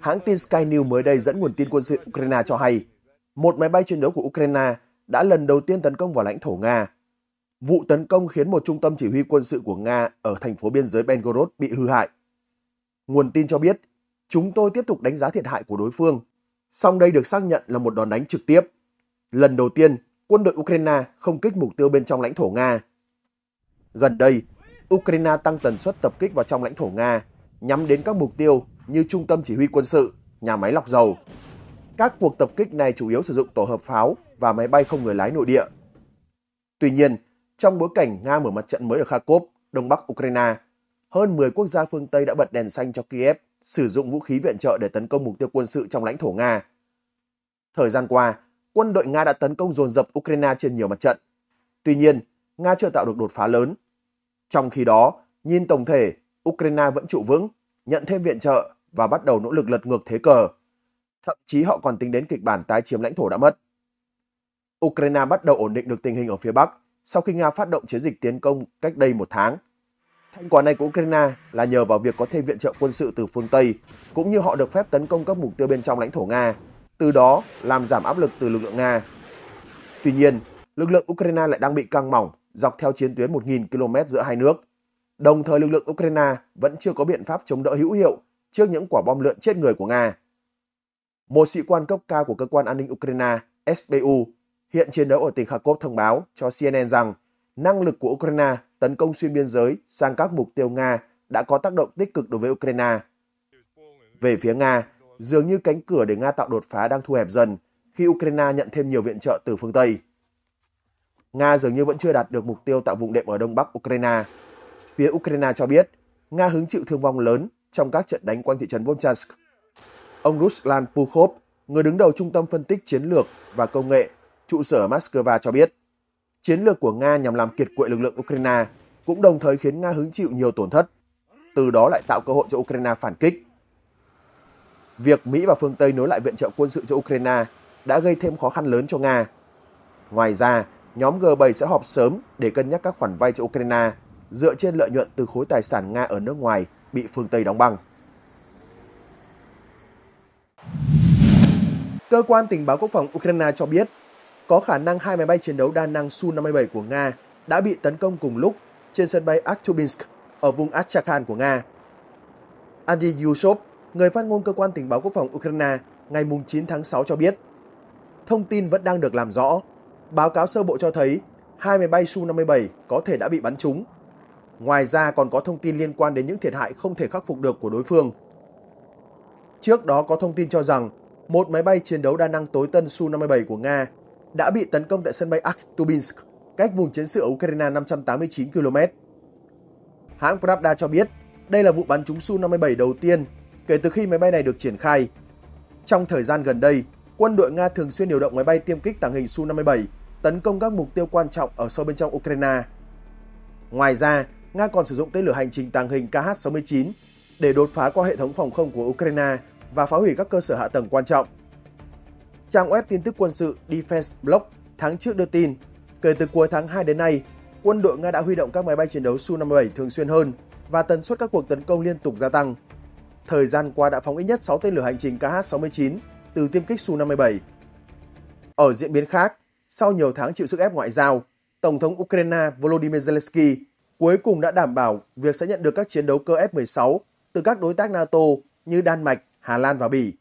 Hãng tin Sky News mới đây dẫn nguồn tin quân sự Ukraine cho hay, một máy bay chiến đấu của Ukraine đã lần đầu tiên tấn công vào lãnh thổ Nga. Vụ tấn công khiến một trung tâm chỉ huy quân sự của Nga ở thành phố biên giới Belgorod bị hư hại. Nguồn tin cho biết, chúng tôi tiếp tục đánh giá thiệt hại của đối phương, song đây được xác nhận là một đòn đánh trực tiếp. Lần đầu tiên, quân đội Ukraine không kích mục tiêu bên trong lãnh thổ Nga. Gần đây, Ukraine tăng tần suất tập kích vào trong lãnh thổ Nga, nhắm đến các mục tiêu như trung tâm chỉ huy quân sự, nhà máy lọc dầu. Các cuộc tập kích này chủ yếu sử dụng tổ hợp pháo và máy bay không người lái nội địa. Tuy nhiên, trong bối cảnh Nga mở mặt trận mới ở Kharkov, đông bắc Ukraine, hơn 10 quốc gia phương Tây đã bật đèn xanh cho Kiev sử dụng vũ khí viện trợ để tấn công mục tiêu quân sự trong lãnh thổ Nga. Thời gian qua, quân đội Nga đã tấn công dồn dập Ukraine trên nhiều mặt trận. Tuy nhiên, Nga chưa tạo được đột phá lớn. Trong khi đó, nhìn tổng thể, Ukraine vẫn trụ vững, nhận thêm viện trợ và bắt đầu nỗ lực lật ngược thế cờ. Thậm chí họ còn tính đến kịch bản tái chiếm lãnh thổ đã mất. Ukraine bắt đầu ổn định được tình hình ở phía Bắc sau khi Nga phát động chiến dịch tiến công cách đây một tháng – Thành quả này của Ukraine là nhờ vào việc có thêm viện trợ quân sự từ phương Tây, cũng như họ được phép tấn công các mục tiêu bên trong lãnh thổ Nga, từ đó làm giảm áp lực từ lực lượng Nga. Tuy nhiên, lực lượng Ukraine lại đang bị căng mỏng dọc theo chiến tuyến 1.000 km giữa hai nước. Đồng thời lực lượng Ukraine vẫn chưa có biện pháp chống đỡ hữu hiệu trước những quả bom lượn chết người của Nga. Một sĩ quan cấp cao của cơ quan an ninh Ukraine SBU hiện chiến đấu ở tỉnh Kharkov thông báo cho CNN rằng năng lực của Ukraine tấn công xuyên biên giới sang các mục tiêu Nga đã có tác động tích cực đối với Ukraine. Về phía Nga, dường như cánh cửa để Nga tạo đột phá đang thu hẹp dần khi Ukraine nhận thêm nhiều viện trợ từ phương Tây. Nga dường như vẫn chưa đạt được mục tiêu tạo vùng đệm ở đông bắc Ukraine. Phía Ukraine cho biết, Nga hứng chịu thương vong lớn trong các trận đánh quanh thị trấn Volchansk. Ông Ruslan Pukhov, người đứng đầu Trung tâm Phân tích Chiến lược và Công nghệ, trụ sở Moscow cho biết, chiến lược của Nga nhằm làm kiệt quệ lực lượng Ukraine cũng đồng thời khiến Nga hứng chịu nhiều tổn thất, từ đó lại tạo cơ hội cho Ukraine phản kích. Việc Mỹ và phương Tây nối lại viện trợ quân sự cho Ukraine đã gây thêm khó khăn lớn cho Nga. Ngoài ra, nhóm G7 sẽ họp sớm để cân nhắc các khoản vay cho Ukraine dựa trên lợi nhuận từ khối tài sản Nga ở nước ngoài bị phương Tây đóng băng. Cơ quan tình báo quốc phòng Ukraine cho biết có khả năng hai máy bay chiến đấu đa năng Su-57 của Nga đã bị tấn công cùng lúc trên sân bay Aktubinsk ở vùng Astrakhan của Nga. Andy Yushov, người phát ngôn cơ quan tình báo quốc phòng Ukraine ngày 9 tháng 6 cho biết, thông tin vẫn đang được làm rõ. Báo cáo sơ bộ cho thấy hai máy bay Su-57 có thể đã bị bắn trúng. Ngoài ra còn có thông tin liên quan đến những thiệt hại không thể khắc phục được của đối phương. Trước đó có thông tin cho rằng một máy bay chiến đấu đa năng tối tân Su-57 của Nga đã bị tấn công tại sân bay Aktubinsk, cách vùng chiến sự ở Ukraine 589 km. Hãng Pravda cho biết đây là vụ bắn trúng Su-57 đầu tiên kể từ khi máy bay này được triển khai. Trong thời gian gần đây, quân đội Nga thường xuyên điều động máy bay tiêm kích tàng hình Su-57 tấn công các mục tiêu quan trọng ở sâu bên trong Ukraine. Ngoài ra, Nga còn sử dụng tên lửa hành trình tàng hình KH-69 để đột phá qua hệ thống phòng không của Ukraine và phá hủy các cơ sở hạ tầng quan trọng. Trang web tin tức quân sự Defense Blog tháng trước đưa tin, kể từ cuối tháng 2 đến nay, quân đội Nga đã huy động các máy bay chiến đấu Su-57 thường xuyên hơn và tần suất các cuộc tấn công liên tục gia tăng. Thời gian qua đã phóng ít nhất 6 tên lửa hành trình KH-69 từ tiêm kích Su-57. Ở diễn biến khác, sau nhiều tháng chịu sức ép ngoại giao, Tổng thống Ukraine Volodymyr Zelensky cuối cùng đã đảm bảo việc sẽ nhận được các chiến đấu cơ F-16 từ các đối tác NATO như Đan Mạch, Hà Lan và Bỉ.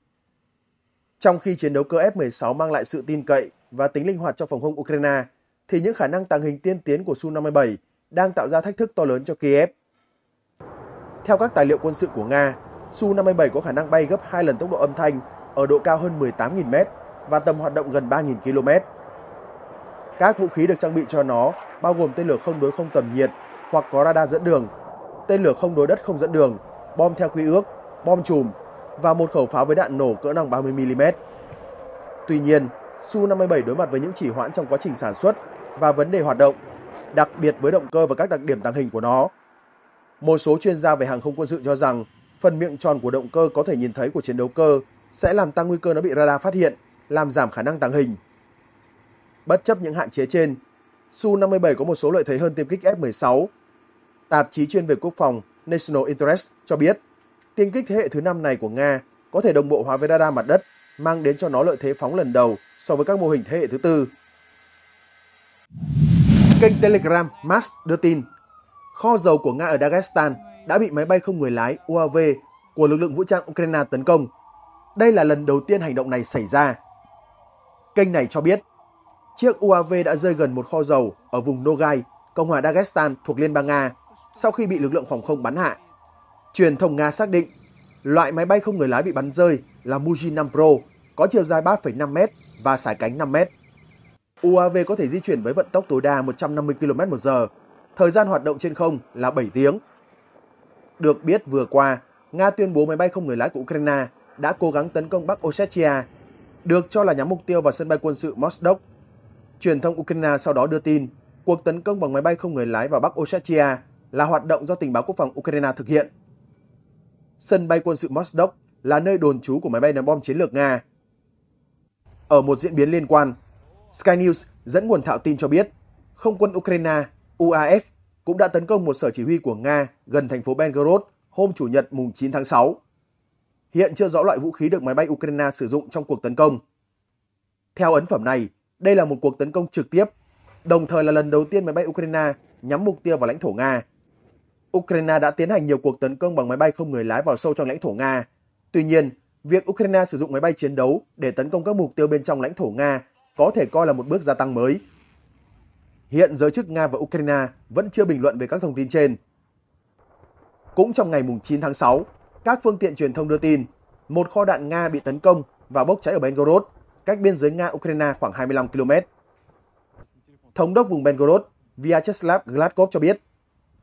Trong khi chiến đấu cơ F-16 mang lại sự tin cậy và tính linh hoạt cho phòng không Ukraine, thì những khả năng tàng hình tiên tiến của Su-57 đang tạo ra thách thức to lớn cho Kiev. Theo các tài liệu quân sự của Nga, Su-57 có khả năng bay gấp 2 lần tốc độ âm thanh ở độ cao hơn 18.000 m và tầm hoạt động gần 3.000 km. Các vũ khí được trang bị cho nó bao gồm tên lửa không đối không tầm nhiệt hoặc có radar dẫn đường, tên lửa không đối đất không dẫn đường, bom theo quy ước, bom chùm và một khẩu pháo với đạn nổ cỡ nòng 30mm. Tuy nhiên, Su-57 đối mặt với những chỉ hoãn trong quá trình sản xuất và vấn đề hoạt động, đặc biệt với động cơ và các đặc điểm tàng hình của nó. Một số chuyên gia về hàng không quân sự cho rằng phần miệng tròn của động cơ có thể nhìn thấy của chiến đấu cơ sẽ làm tăng nguy cơ nó bị radar phát hiện, làm giảm khả năng tàng hình. Bất chấp những hạn chế trên, Su-57 có một số lợi thế hơn tiêm kích F-16. Tạp chí chuyên về quốc phòng National Interest cho biết Tiêm kích thế hệ thứ 5 này của Nga có thể đồng bộ hóa với radar mặt đất, mang đến cho nó lợi thế phóng lần đầu so với các mô hình thế hệ thứ tư. Kênh Telegram Max đưa tin, kho dầu của Nga ở Dagestan đã bị máy bay không người lái UAV của lực lượng vũ trang Ukraine tấn công. Đây là lần đầu tiên hành động này xảy ra. Kênh này cho biết, chiếc UAV đã rơi gần một kho dầu ở vùng Nogai, Cộng hòa Dagestan thuộc Liên bang Nga sau khi bị lực lượng phòng không bắn hạ Truyền thông Nga xác định, loại máy bay không người lái bị bắn rơi là Mujin 5 Pro, có chiều dài 3,5m và sải cánh 5m. UAV có thể di chuyển với vận tốc tối đa 150 km h thời gian hoạt động trên không là 7 tiếng. Được biết vừa qua, Nga tuyên bố máy bay không người lái của Ukraine đã cố gắng tấn công Bắc Ossetia, được cho là nhắm mục tiêu vào sân bay quân sự Moscow. Truyền thông Ukraine sau đó đưa tin cuộc tấn công bằng máy bay không người lái vào Bắc Ossetia là hoạt động do tình báo quốc phòng Ukraine thực hiện sân bay quân sự Moscow là nơi đồn trú của máy bay ném bom chiến lược Nga. Ở một diễn biến liên quan, Sky News dẫn nguồn thạo tin cho biết, không quân Ukraine, UAF, cũng đã tấn công một sở chỉ huy của Nga gần thành phố Belgorod hôm Chủ nhật mùng 9 tháng 6. Hiện chưa rõ loại vũ khí được máy bay Ukraine sử dụng trong cuộc tấn công. Theo ấn phẩm này, đây là một cuộc tấn công trực tiếp, đồng thời là lần đầu tiên máy bay Ukraine nhắm mục tiêu vào lãnh thổ Nga. Ukraine đã tiến hành nhiều cuộc tấn công bằng máy bay không người lái vào sâu trong lãnh thổ Nga. Tuy nhiên, việc Ukraine sử dụng máy bay chiến đấu để tấn công các mục tiêu bên trong lãnh thổ Nga có thể coi là một bước gia tăng mới. Hiện giới chức Nga và Ukraine vẫn chưa bình luận về các thông tin trên. Cũng trong ngày 9 tháng 6, các phương tiện truyền thông đưa tin một kho đạn Nga bị tấn công và bốc cháy ở Belgorod, cách biên giới Nga-Ukraine khoảng 25 km. Thống đốc vùng Belgorod Vyacheslav Gladkov cho biết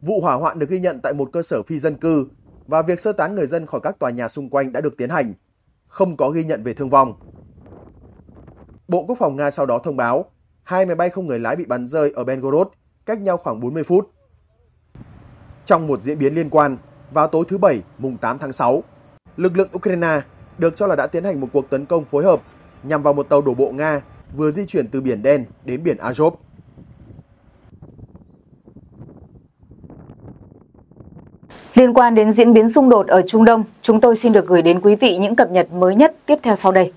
Vụ hỏa hoạn được ghi nhận tại một cơ sở phi dân cư và việc sơ tán người dân khỏi các tòa nhà xung quanh đã được tiến hành, không có ghi nhận về thương vong. Bộ Quốc phòng Nga sau đó thông báo hai máy bay không người lái bị bắn rơi ở Belgorod cách nhau khoảng 40 phút. Trong một diễn biến liên quan, vào tối thứ Bảy, mùng 8 tháng 6, lực lượng Ukraine được cho là đã tiến hành một cuộc tấn công phối hợp nhằm vào một tàu đổ bộ Nga vừa di chuyển từ Biển Đen đến Biển Azov. Liên quan đến diễn biến xung đột ở Trung Đông, chúng tôi xin được gửi đến quý vị những cập nhật mới nhất tiếp theo sau đây.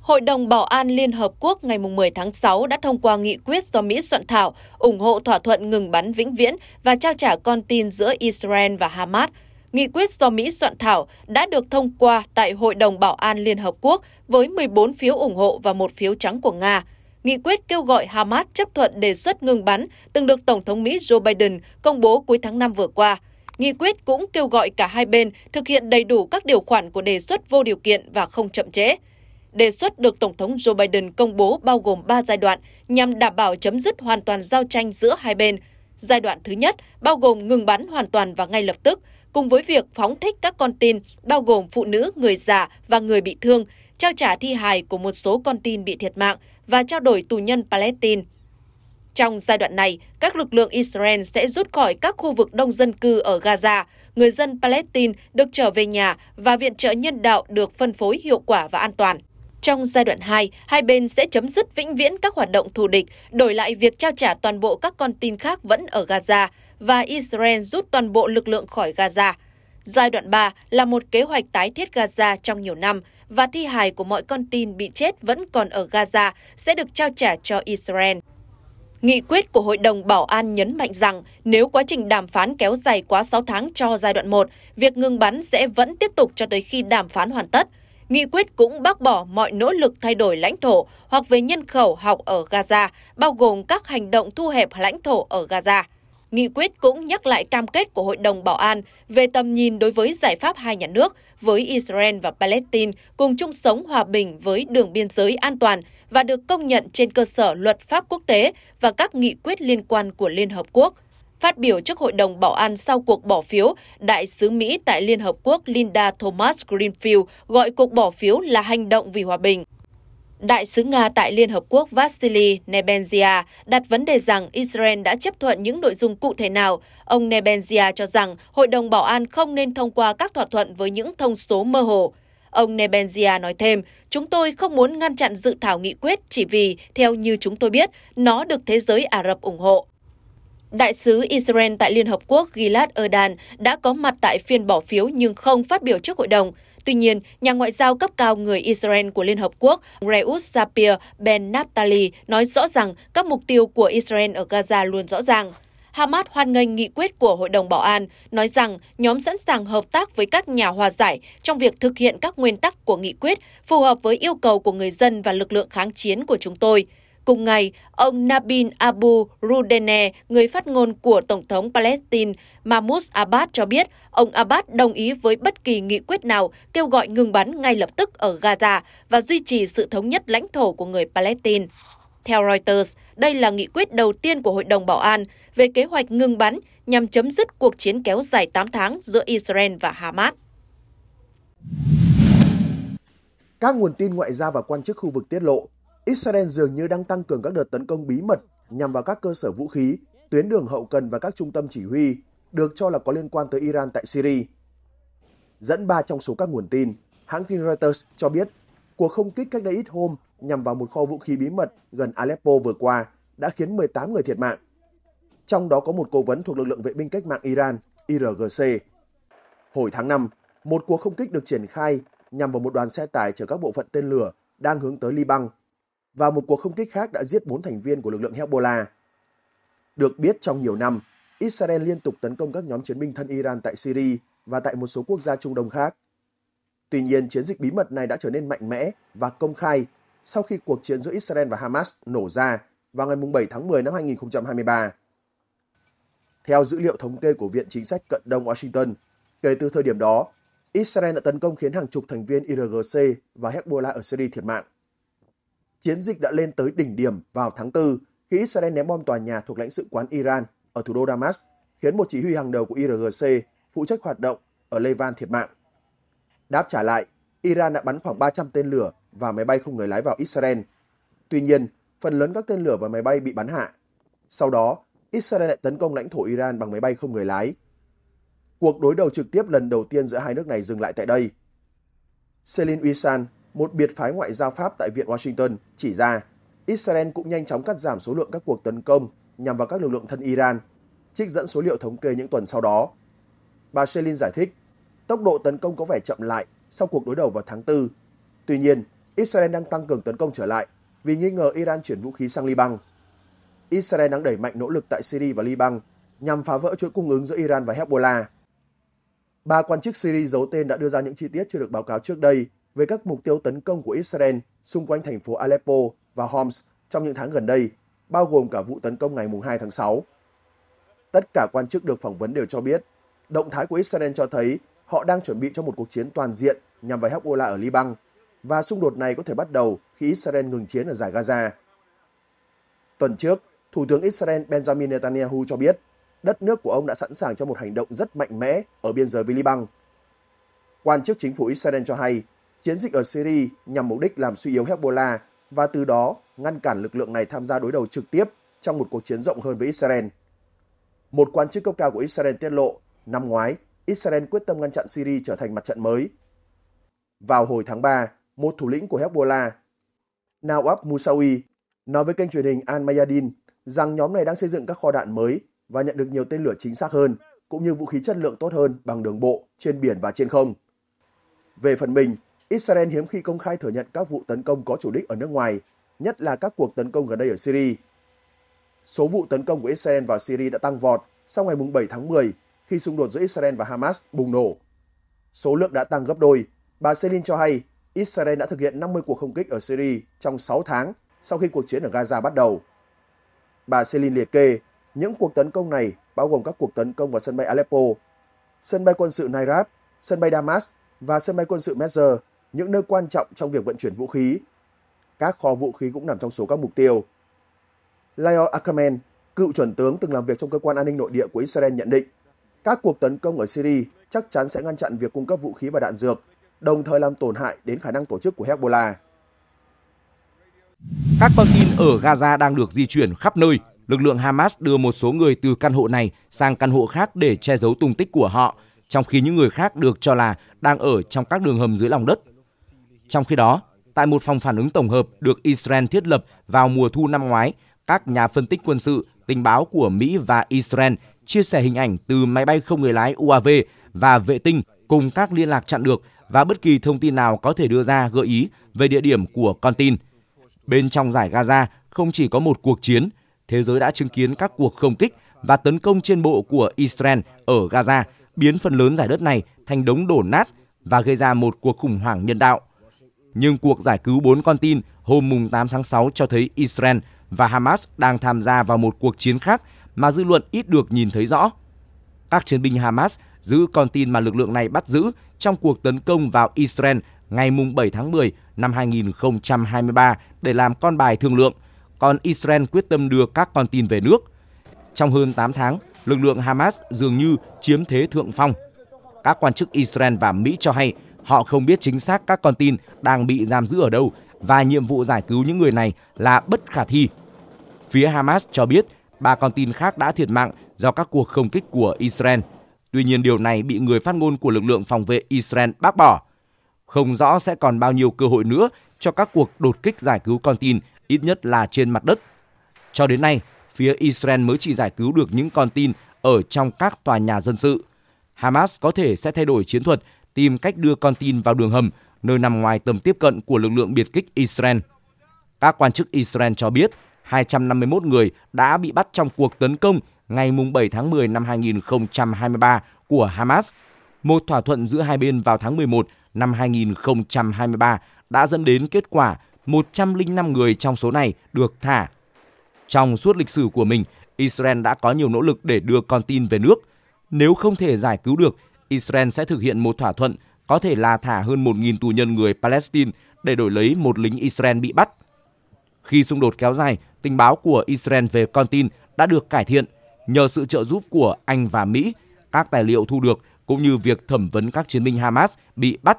Hội đồng Bảo an Liên Hợp Quốc ngày 10 tháng 6 đã thông qua nghị quyết do Mỹ soạn thảo ủng hộ thỏa thuận ngừng bắn vĩnh viễn và trao trả con tin giữa Israel và Hamas. Nghị quyết do Mỹ soạn thảo đã được thông qua tại Hội đồng Bảo an Liên Hợp Quốc với 14 phiếu ủng hộ và một phiếu trắng của Nga. Nghị quyết kêu gọi Hamas chấp thuận đề xuất ngừng bắn từng được Tổng thống Mỹ Joe Biden công bố cuối tháng 5 vừa qua – Nghị quyết cũng kêu gọi cả hai bên thực hiện đầy đủ các điều khoản của đề xuất vô điều kiện và không chậm trễ. Đề xuất được Tổng thống Joe Biden công bố bao gồm 3 giai đoạn nhằm đảm bảo chấm dứt hoàn toàn giao tranh giữa hai bên. Giai đoạn thứ nhất bao gồm ngừng bắn hoàn toàn và ngay lập tức, cùng với việc phóng thích các con tin bao gồm phụ nữ, người già và người bị thương, trao trả thi hài của một số con tin bị thiệt mạng và trao đổi tù nhân Palestine trong giai đoạn này, các lực lượng Israel sẽ rút khỏi các khu vực đông dân cư ở Gaza, người dân Palestine được trở về nhà và viện trợ nhân đạo được phân phối hiệu quả và an toàn. Trong giai đoạn 2, hai bên sẽ chấm dứt vĩnh viễn các hoạt động thù địch, đổi lại việc trao trả toàn bộ các con tin khác vẫn ở Gaza và Israel rút toàn bộ lực lượng khỏi Gaza. Giai đoạn 3 là một kế hoạch tái thiết Gaza trong nhiều năm và thi hài của mọi con tin bị chết vẫn còn ở Gaza sẽ được trao trả cho Israel. Nghị quyết của Hội đồng Bảo an nhấn mạnh rằng nếu quá trình đàm phán kéo dài quá 6 tháng cho giai đoạn 1, việc ngừng bắn sẽ vẫn tiếp tục cho tới khi đàm phán hoàn tất. Nghị quyết cũng bác bỏ mọi nỗ lực thay đổi lãnh thổ hoặc về nhân khẩu học ở Gaza, bao gồm các hành động thu hẹp lãnh thổ ở Gaza. Nghị quyết cũng nhắc lại cam kết của Hội đồng Bảo an về tầm nhìn đối với giải pháp hai nhà nước với Israel và Palestine cùng chung sống hòa bình với đường biên giới an toàn và được công nhận trên cơ sở luật pháp quốc tế và các nghị quyết liên quan của Liên Hợp Quốc. Phát biểu trước Hội đồng Bảo an sau cuộc bỏ phiếu, Đại sứ Mỹ tại Liên Hợp Quốc Linda Thomas Greenfield gọi cuộc bỏ phiếu là hành động vì hòa bình. Đại sứ Nga tại Liên Hợp Quốc Vasily Nebenzia đặt vấn đề rằng Israel đã chấp thuận những nội dung cụ thể nào. Ông Nebenzia cho rằng Hội đồng Bảo an không nên thông qua các thỏa thuận với những thông số mơ hồ. Ông Nebenzia nói thêm, chúng tôi không muốn ngăn chặn dự thảo nghị quyết chỉ vì, theo như chúng tôi biết, nó được thế giới Ả Rập ủng hộ. Đại sứ Israel tại Liên Hợp Quốc Gilad Erdan đã có mặt tại phiên bỏ phiếu nhưng không phát biểu trước hội đồng. Tuy nhiên, nhà ngoại giao cấp cao người Israel của Liên Hợp Quốc Reus Sapir Ben Naftali nói rõ rằng các mục tiêu của Israel ở Gaza luôn rõ ràng. Hamas hoan nghênh nghị quyết của Hội đồng Bảo an, nói rằng nhóm sẵn sàng hợp tác với các nhà hòa giải trong việc thực hiện các nguyên tắc của nghị quyết phù hợp với yêu cầu của người dân và lực lượng kháng chiến của chúng tôi. Cùng ngày, ông Nabin Abu Rudene, người phát ngôn của Tổng thống Palestine Mahmoud Abbas cho biết ông Abbas đồng ý với bất kỳ nghị quyết nào kêu gọi ngừng bắn ngay lập tức ở Gaza và duy trì sự thống nhất lãnh thổ của người Palestine. Theo Reuters, đây là nghị quyết đầu tiên của Hội đồng Bảo an về kế hoạch ngừng bắn nhằm chấm dứt cuộc chiến kéo dài 8 tháng giữa Israel và Hamas. Các nguồn tin ngoại giao và quan chức khu vực tiết lộ Israel dường như đang tăng cường các đợt tấn công bí mật nhằm vào các cơ sở vũ khí, tuyến đường hậu cần và các trung tâm chỉ huy được cho là có liên quan tới Iran tại Syria. Dẫn ba trong số các nguồn tin, hãng tin Reuters cho biết cuộc không kích cách đây ít hôm nhằm vào một kho vũ khí bí mật gần Aleppo vừa qua đã khiến 18 người thiệt mạng. Trong đó có một cố vấn thuộc lực lượng vệ binh cách mạng Iran, IRGC. Hồi tháng 5, một cuộc không kích được triển khai nhằm vào một đoàn xe tải chở các bộ phận tên lửa đang hướng tới Liban và một cuộc không kích khác đã giết bốn thành viên của lực lượng Hezbollah. Được biết trong nhiều năm, Israel liên tục tấn công các nhóm chiến binh thân Iran tại Syria và tại một số quốc gia Trung Đông khác. Tuy nhiên, chiến dịch bí mật này đã trở nên mạnh mẽ và công khai sau khi cuộc chiến giữa Israel và Hamas nổ ra vào ngày 7 tháng 10 năm 2023. Theo dữ liệu thống kê của Viện Chính sách Cận Đông Washington, kể từ thời điểm đó, Israel đã tấn công khiến hàng chục thành viên IRGC và Hezbollah ở Syria thiệt mạng chiến dịch đã lên tới đỉnh điểm vào tháng 4 khi Israel ném bom tòa nhà thuộc lãnh sự quán Iran ở thủ đô Damas, khiến một chỉ huy hàng đầu của IRGC phụ trách hoạt động ở Levan thiệt mạng. Đáp trả lại, Iran đã bắn khoảng 300 tên lửa và máy bay không người lái vào Israel. Tuy nhiên, phần lớn các tên lửa và máy bay bị bắn hạ. Sau đó, Israel lại tấn công lãnh thổ Iran bằng máy bay không người lái. Cuộc đối đầu trực tiếp lần đầu tiên giữa hai nước này dừng lại tại đây. Selin Uysan, một biệt phái ngoại giao Pháp tại Viện Washington, chỉ ra Israel cũng nhanh chóng cắt giảm số lượng các cuộc tấn công nhằm vào các lực lượng thân Iran, trích dẫn số liệu thống kê những tuần sau đó. Bà Shelin giải thích, tốc độ tấn công có vẻ chậm lại sau cuộc đối đầu vào tháng 4. Tuy nhiên, Israel đang tăng cường tấn công trở lại vì nghi ngờ Iran chuyển vũ khí sang Liban. Israel đang đẩy mạnh nỗ lực tại Syria và Liban nhằm phá vỡ chuỗi cung ứng giữa Iran và Hezbollah. Ba quan chức Syria giấu tên đã đưa ra những chi tiết chưa được báo cáo trước đây về các mục tiêu tấn công của Israel xung quanh thành phố Aleppo và Homs trong những tháng gần đây, bao gồm cả vụ tấn công ngày 2 tháng 6. Tất cả quan chức được phỏng vấn đều cho biết, động thái của Israel cho thấy họ đang chuẩn bị cho một cuộc chiến toàn diện nhằm vào Hezbollah ở Liban và xung đột này có thể bắt đầu khi Israel ngừng chiến ở giải Gaza. Tuần trước, Thủ tướng Israel Benjamin Netanyahu cho biết đất nước của ông đã sẵn sàng cho một hành động rất mạnh mẽ ở biên giới với Liban. Quan chức chính phủ Israel cho hay Chiến dịch ở Syria nhằm mục đích làm suy yếu Hezbollah và từ đó ngăn cản lực lượng này tham gia đối đầu trực tiếp trong một cuộc chiến rộng hơn với Israel. Một quan chức cấp cao của Israel tiết lộ, năm ngoái, Israel quyết tâm ngăn chặn Syria trở thành mặt trận mới. Vào hồi tháng 3, một thủ lĩnh của Hezbollah, Nawab Musawi, nói với kênh truyền hình Al Mayadin rằng nhóm này đang xây dựng các kho đạn mới và nhận được nhiều tên lửa chính xác hơn, cũng như vũ khí chất lượng tốt hơn bằng đường bộ, trên biển và trên không. Về phần mình, Israel hiếm khi công khai thừa nhận các vụ tấn công có chủ đích ở nước ngoài, nhất là các cuộc tấn công gần đây ở Syria. Số vụ tấn công của Israel vào Syria đã tăng vọt sau ngày 7 tháng 10 khi xung đột giữa Israel và Hamas bùng nổ. Số lượng đã tăng gấp đôi. Bà Selin cho hay Israel đã thực hiện 50 cuộc không kích ở Syria trong 6 tháng sau khi cuộc chiến ở Gaza bắt đầu. Bà Selin liệt kê những cuộc tấn công này bao gồm các cuộc tấn công vào sân bay Aleppo, sân bay quân sự Nairab, sân bay Damas và sân bay quân sự Messer những nơi quan trọng trong việc vận chuyển vũ khí. Các kho vũ khí cũng nằm trong số các mục tiêu. Leo Ackerman, cựu chuẩn tướng từng làm việc trong cơ quan an ninh nội địa của Israel nhận định, các cuộc tấn công ở Syria chắc chắn sẽ ngăn chặn việc cung cấp vũ khí và đạn dược, đồng thời làm tổn hại đến khả năng tổ chức của Hezbollah. Các con tin ở Gaza đang được di chuyển khắp nơi. Lực lượng Hamas đưa một số người từ căn hộ này sang căn hộ khác để che giấu tung tích của họ, trong khi những người khác được cho là đang ở trong các đường hầm dưới lòng đất trong khi đó, tại một phòng phản ứng tổng hợp được Israel thiết lập vào mùa thu năm ngoái, các nhà phân tích quân sự, tình báo của Mỹ và Israel chia sẻ hình ảnh từ máy bay không người lái UAV và vệ tinh cùng các liên lạc chặn được và bất kỳ thông tin nào có thể đưa ra gợi ý về địa điểm của con tin. Bên trong giải Gaza không chỉ có một cuộc chiến, thế giới đã chứng kiến các cuộc không kích và tấn công trên bộ của Israel ở Gaza, biến phần lớn giải đất này thành đống đổ nát và gây ra một cuộc khủng hoảng nhân đạo – nhưng cuộc giải cứu 4 con tin hôm mùng 8 tháng 6 cho thấy Israel và Hamas đang tham gia vào một cuộc chiến khác mà dư luận ít được nhìn thấy rõ. Các chiến binh Hamas giữ con tin mà lực lượng này bắt giữ trong cuộc tấn công vào Israel ngày mùng 7 tháng 10 năm 2023 để làm con bài thương lượng, còn Israel quyết tâm đưa các con tin về nước. Trong hơn 8 tháng, lực lượng Hamas dường như chiếm thế thượng phong. Các quan chức Israel và Mỹ cho hay Họ không biết chính xác các con tin đang bị giam giữ ở đâu và nhiệm vụ giải cứu những người này là bất khả thi. Phía Hamas cho biết ba con tin khác đã thiệt mạng do các cuộc không kích của Israel. Tuy nhiên điều này bị người phát ngôn của lực lượng phòng vệ Israel bác bỏ. Không rõ sẽ còn bao nhiêu cơ hội nữa cho các cuộc đột kích giải cứu con tin, ít nhất là trên mặt đất. Cho đến nay, phía Israel mới chỉ giải cứu được những con tin ở trong các tòa nhà dân sự. Hamas có thể sẽ thay đổi chiến thuật tìm cách đưa con tin vào đường hầm, nơi nằm ngoài tầm tiếp cận của lực lượng biệt kích Israel. Các quan chức Israel cho biết 251 người đã bị bắt trong cuộc tấn công ngày 7 tháng 10 năm 2023 của Hamas. Một thỏa thuận giữa hai bên vào tháng 11 năm 2023 đã dẫn đến kết quả 105 người trong số này được thả. Trong suốt lịch sử của mình, Israel đã có nhiều nỗ lực để đưa con tin về nước. Nếu không thể giải cứu được Israel sẽ thực hiện một thỏa thuận có thể là thả hơn 1.000 tù nhân người Palestine để đổi lấy một lính Israel bị bắt. Khi xung đột kéo dài, tình báo của Israel về con tin đã được cải thiện nhờ sự trợ giúp của Anh và Mỹ, các tài liệu thu được cũng như việc thẩm vấn các chiến binh Hamas bị bắt.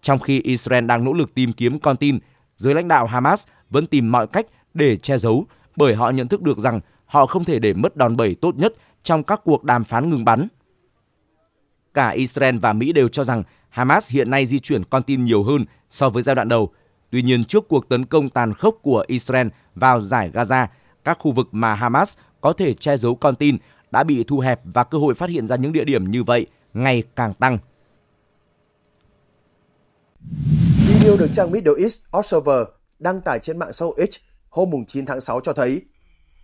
Trong khi Israel đang nỗ lực tìm kiếm con tin, giới lãnh đạo Hamas vẫn tìm mọi cách để che giấu bởi họ nhận thức được rằng họ không thể để mất đòn bẩy tốt nhất trong các cuộc đàm phán ngừng bắn. Cả Israel và Mỹ đều cho rằng Hamas hiện nay di chuyển con tin nhiều hơn so với giai đoạn đầu. Tuy nhiên, trước cuộc tấn công tàn khốc của Israel vào giải Gaza, các khu vực mà Hamas có thể che giấu con tin đã bị thu hẹp và cơ hội phát hiện ra những địa điểm như vậy ngày càng tăng. Video được trang Middle East Observer đăng tải trên mạng xã hội X hôm 9 tháng 6 cho thấy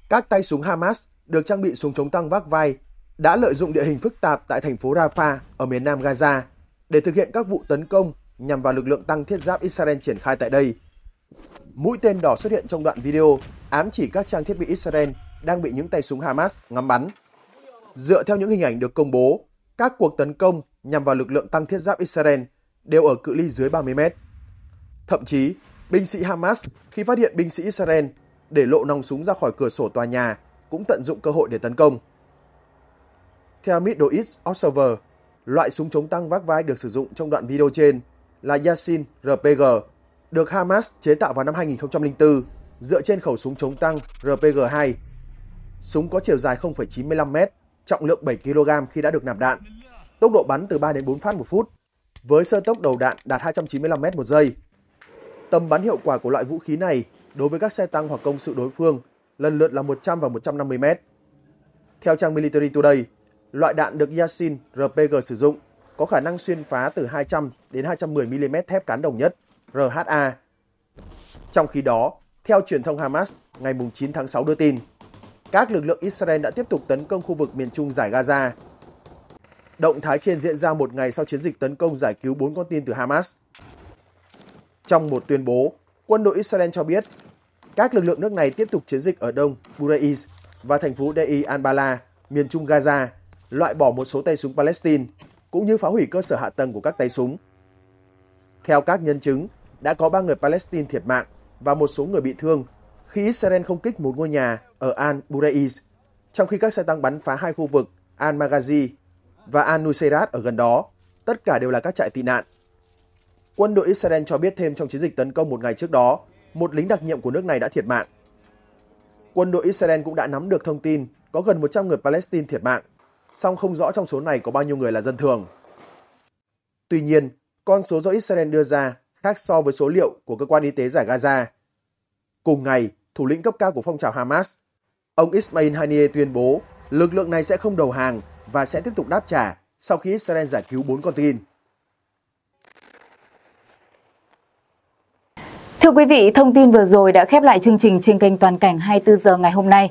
các tay súng Hamas được trang bị súng chống tăng vác vai đã lợi dụng địa hình phức tạp tại thành phố Rafah ở miền nam Gaza để thực hiện các vụ tấn công nhằm vào lực lượng tăng thiết giáp Israel triển khai tại đây. Mũi tên đỏ xuất hiện trong đoạn video ám chỉ các trang thiết bị Israel đang bị những tay súng Hamas ngắm bắn. Dựa theo những hình ảnh được công bố, các cuộc tấn công nhằm vào lực lượng tăng thiết giáp Israel đều ở cự ly dưới 30 mét. Thậm chí, binh sĩ Hamas khi phát hiện binh sĩ Israel để lộ nòng súng ra khỏi cửa sổ tòa nhà cũng tận dụng cơ hội để tấn công. Theo Middle East Observer, loại súng chống tăng vác vai được sử dụng trong đoạn video trên là Yasin RPG, được Hamas chế tạo vào năm 2004 dựa trên khẩu súng chống tăng RPG-2. Súng có chiều dài 0,95m, trọng lượng 7 kg khi đã được nạp đạn, tốc độ bắn từ 3 đến 4 phát một phút, với sơ tốc đầu đạn đạt 295m một giây. Tầm bắn hiệu quả của loại vũ khí này đối với các xe tăng hoặc công sự đối phương lần lượt là 100 và 150m. Theo trang Military Today, Loại đạn được Yasin RPG sử dụng có khả năng xuyên phá từ 200 đến 210 mm thép cán đồng nhất RHA. Trong khi đó, theo truyền thông Hamas ngày 9 tháng 6 đưa tin, các lực lượng Israel đã tiếp tục tấn công khu vực miền trung giải Gaza. Động thái trên diễn ra một ngày sau chiến dịch tấn công giải cứu 4 con tin từ Hamas. Trong một tuyên bố, quân đội Israel cho biết các lực lượng nước này tiếp tục chiến dịch ở đông Bureis và thành phố Dei al-Bala, miền trung Gaza loại bỏ một số tay súng Palestine, cũng như phá hủy cơ sở hạ tầng của các tay súng. Theo các nhân chứng, đã có 3 người Palestine thiệt mạng và một số người bị thương khi Israel không kích một ngôi nhà ở al bureis trong khi các xe tăng bắn phá hai khu vực al magazi và Al-Nuseirat ở gần đó, tất cả đều là các trại tị nạn. Quân đội Israel cho biết thêm trong chiến dịch tấn công một ngày trước đó, một lính đặc nhiệm của nước này đã thiệt mạng. Quân đội Israel cũng đã nắm được thông tin có gần 100 người Palestine thiệt mạng song không rõ trong số này có bao nhiêu người là dân thường. Tuy nhiên, con số do Israel đưa ra khác so với số liệu của cơ quan y tế giải Gaza. Cùng ngày, thủ lĩnh cấp cao của phong trào Hamas, ông Ismail Haniyeh tuyên bố lực lượng này sẽ không đầu hàng và sẽ tiếp tục đáp trả sau khi Israel giải cứu 4 con tin. Thưa quý vị, thông tin vừa rồi đã khép lại chương trình trên kênh Toàn cảnh 24 giờ ngày hôm nay.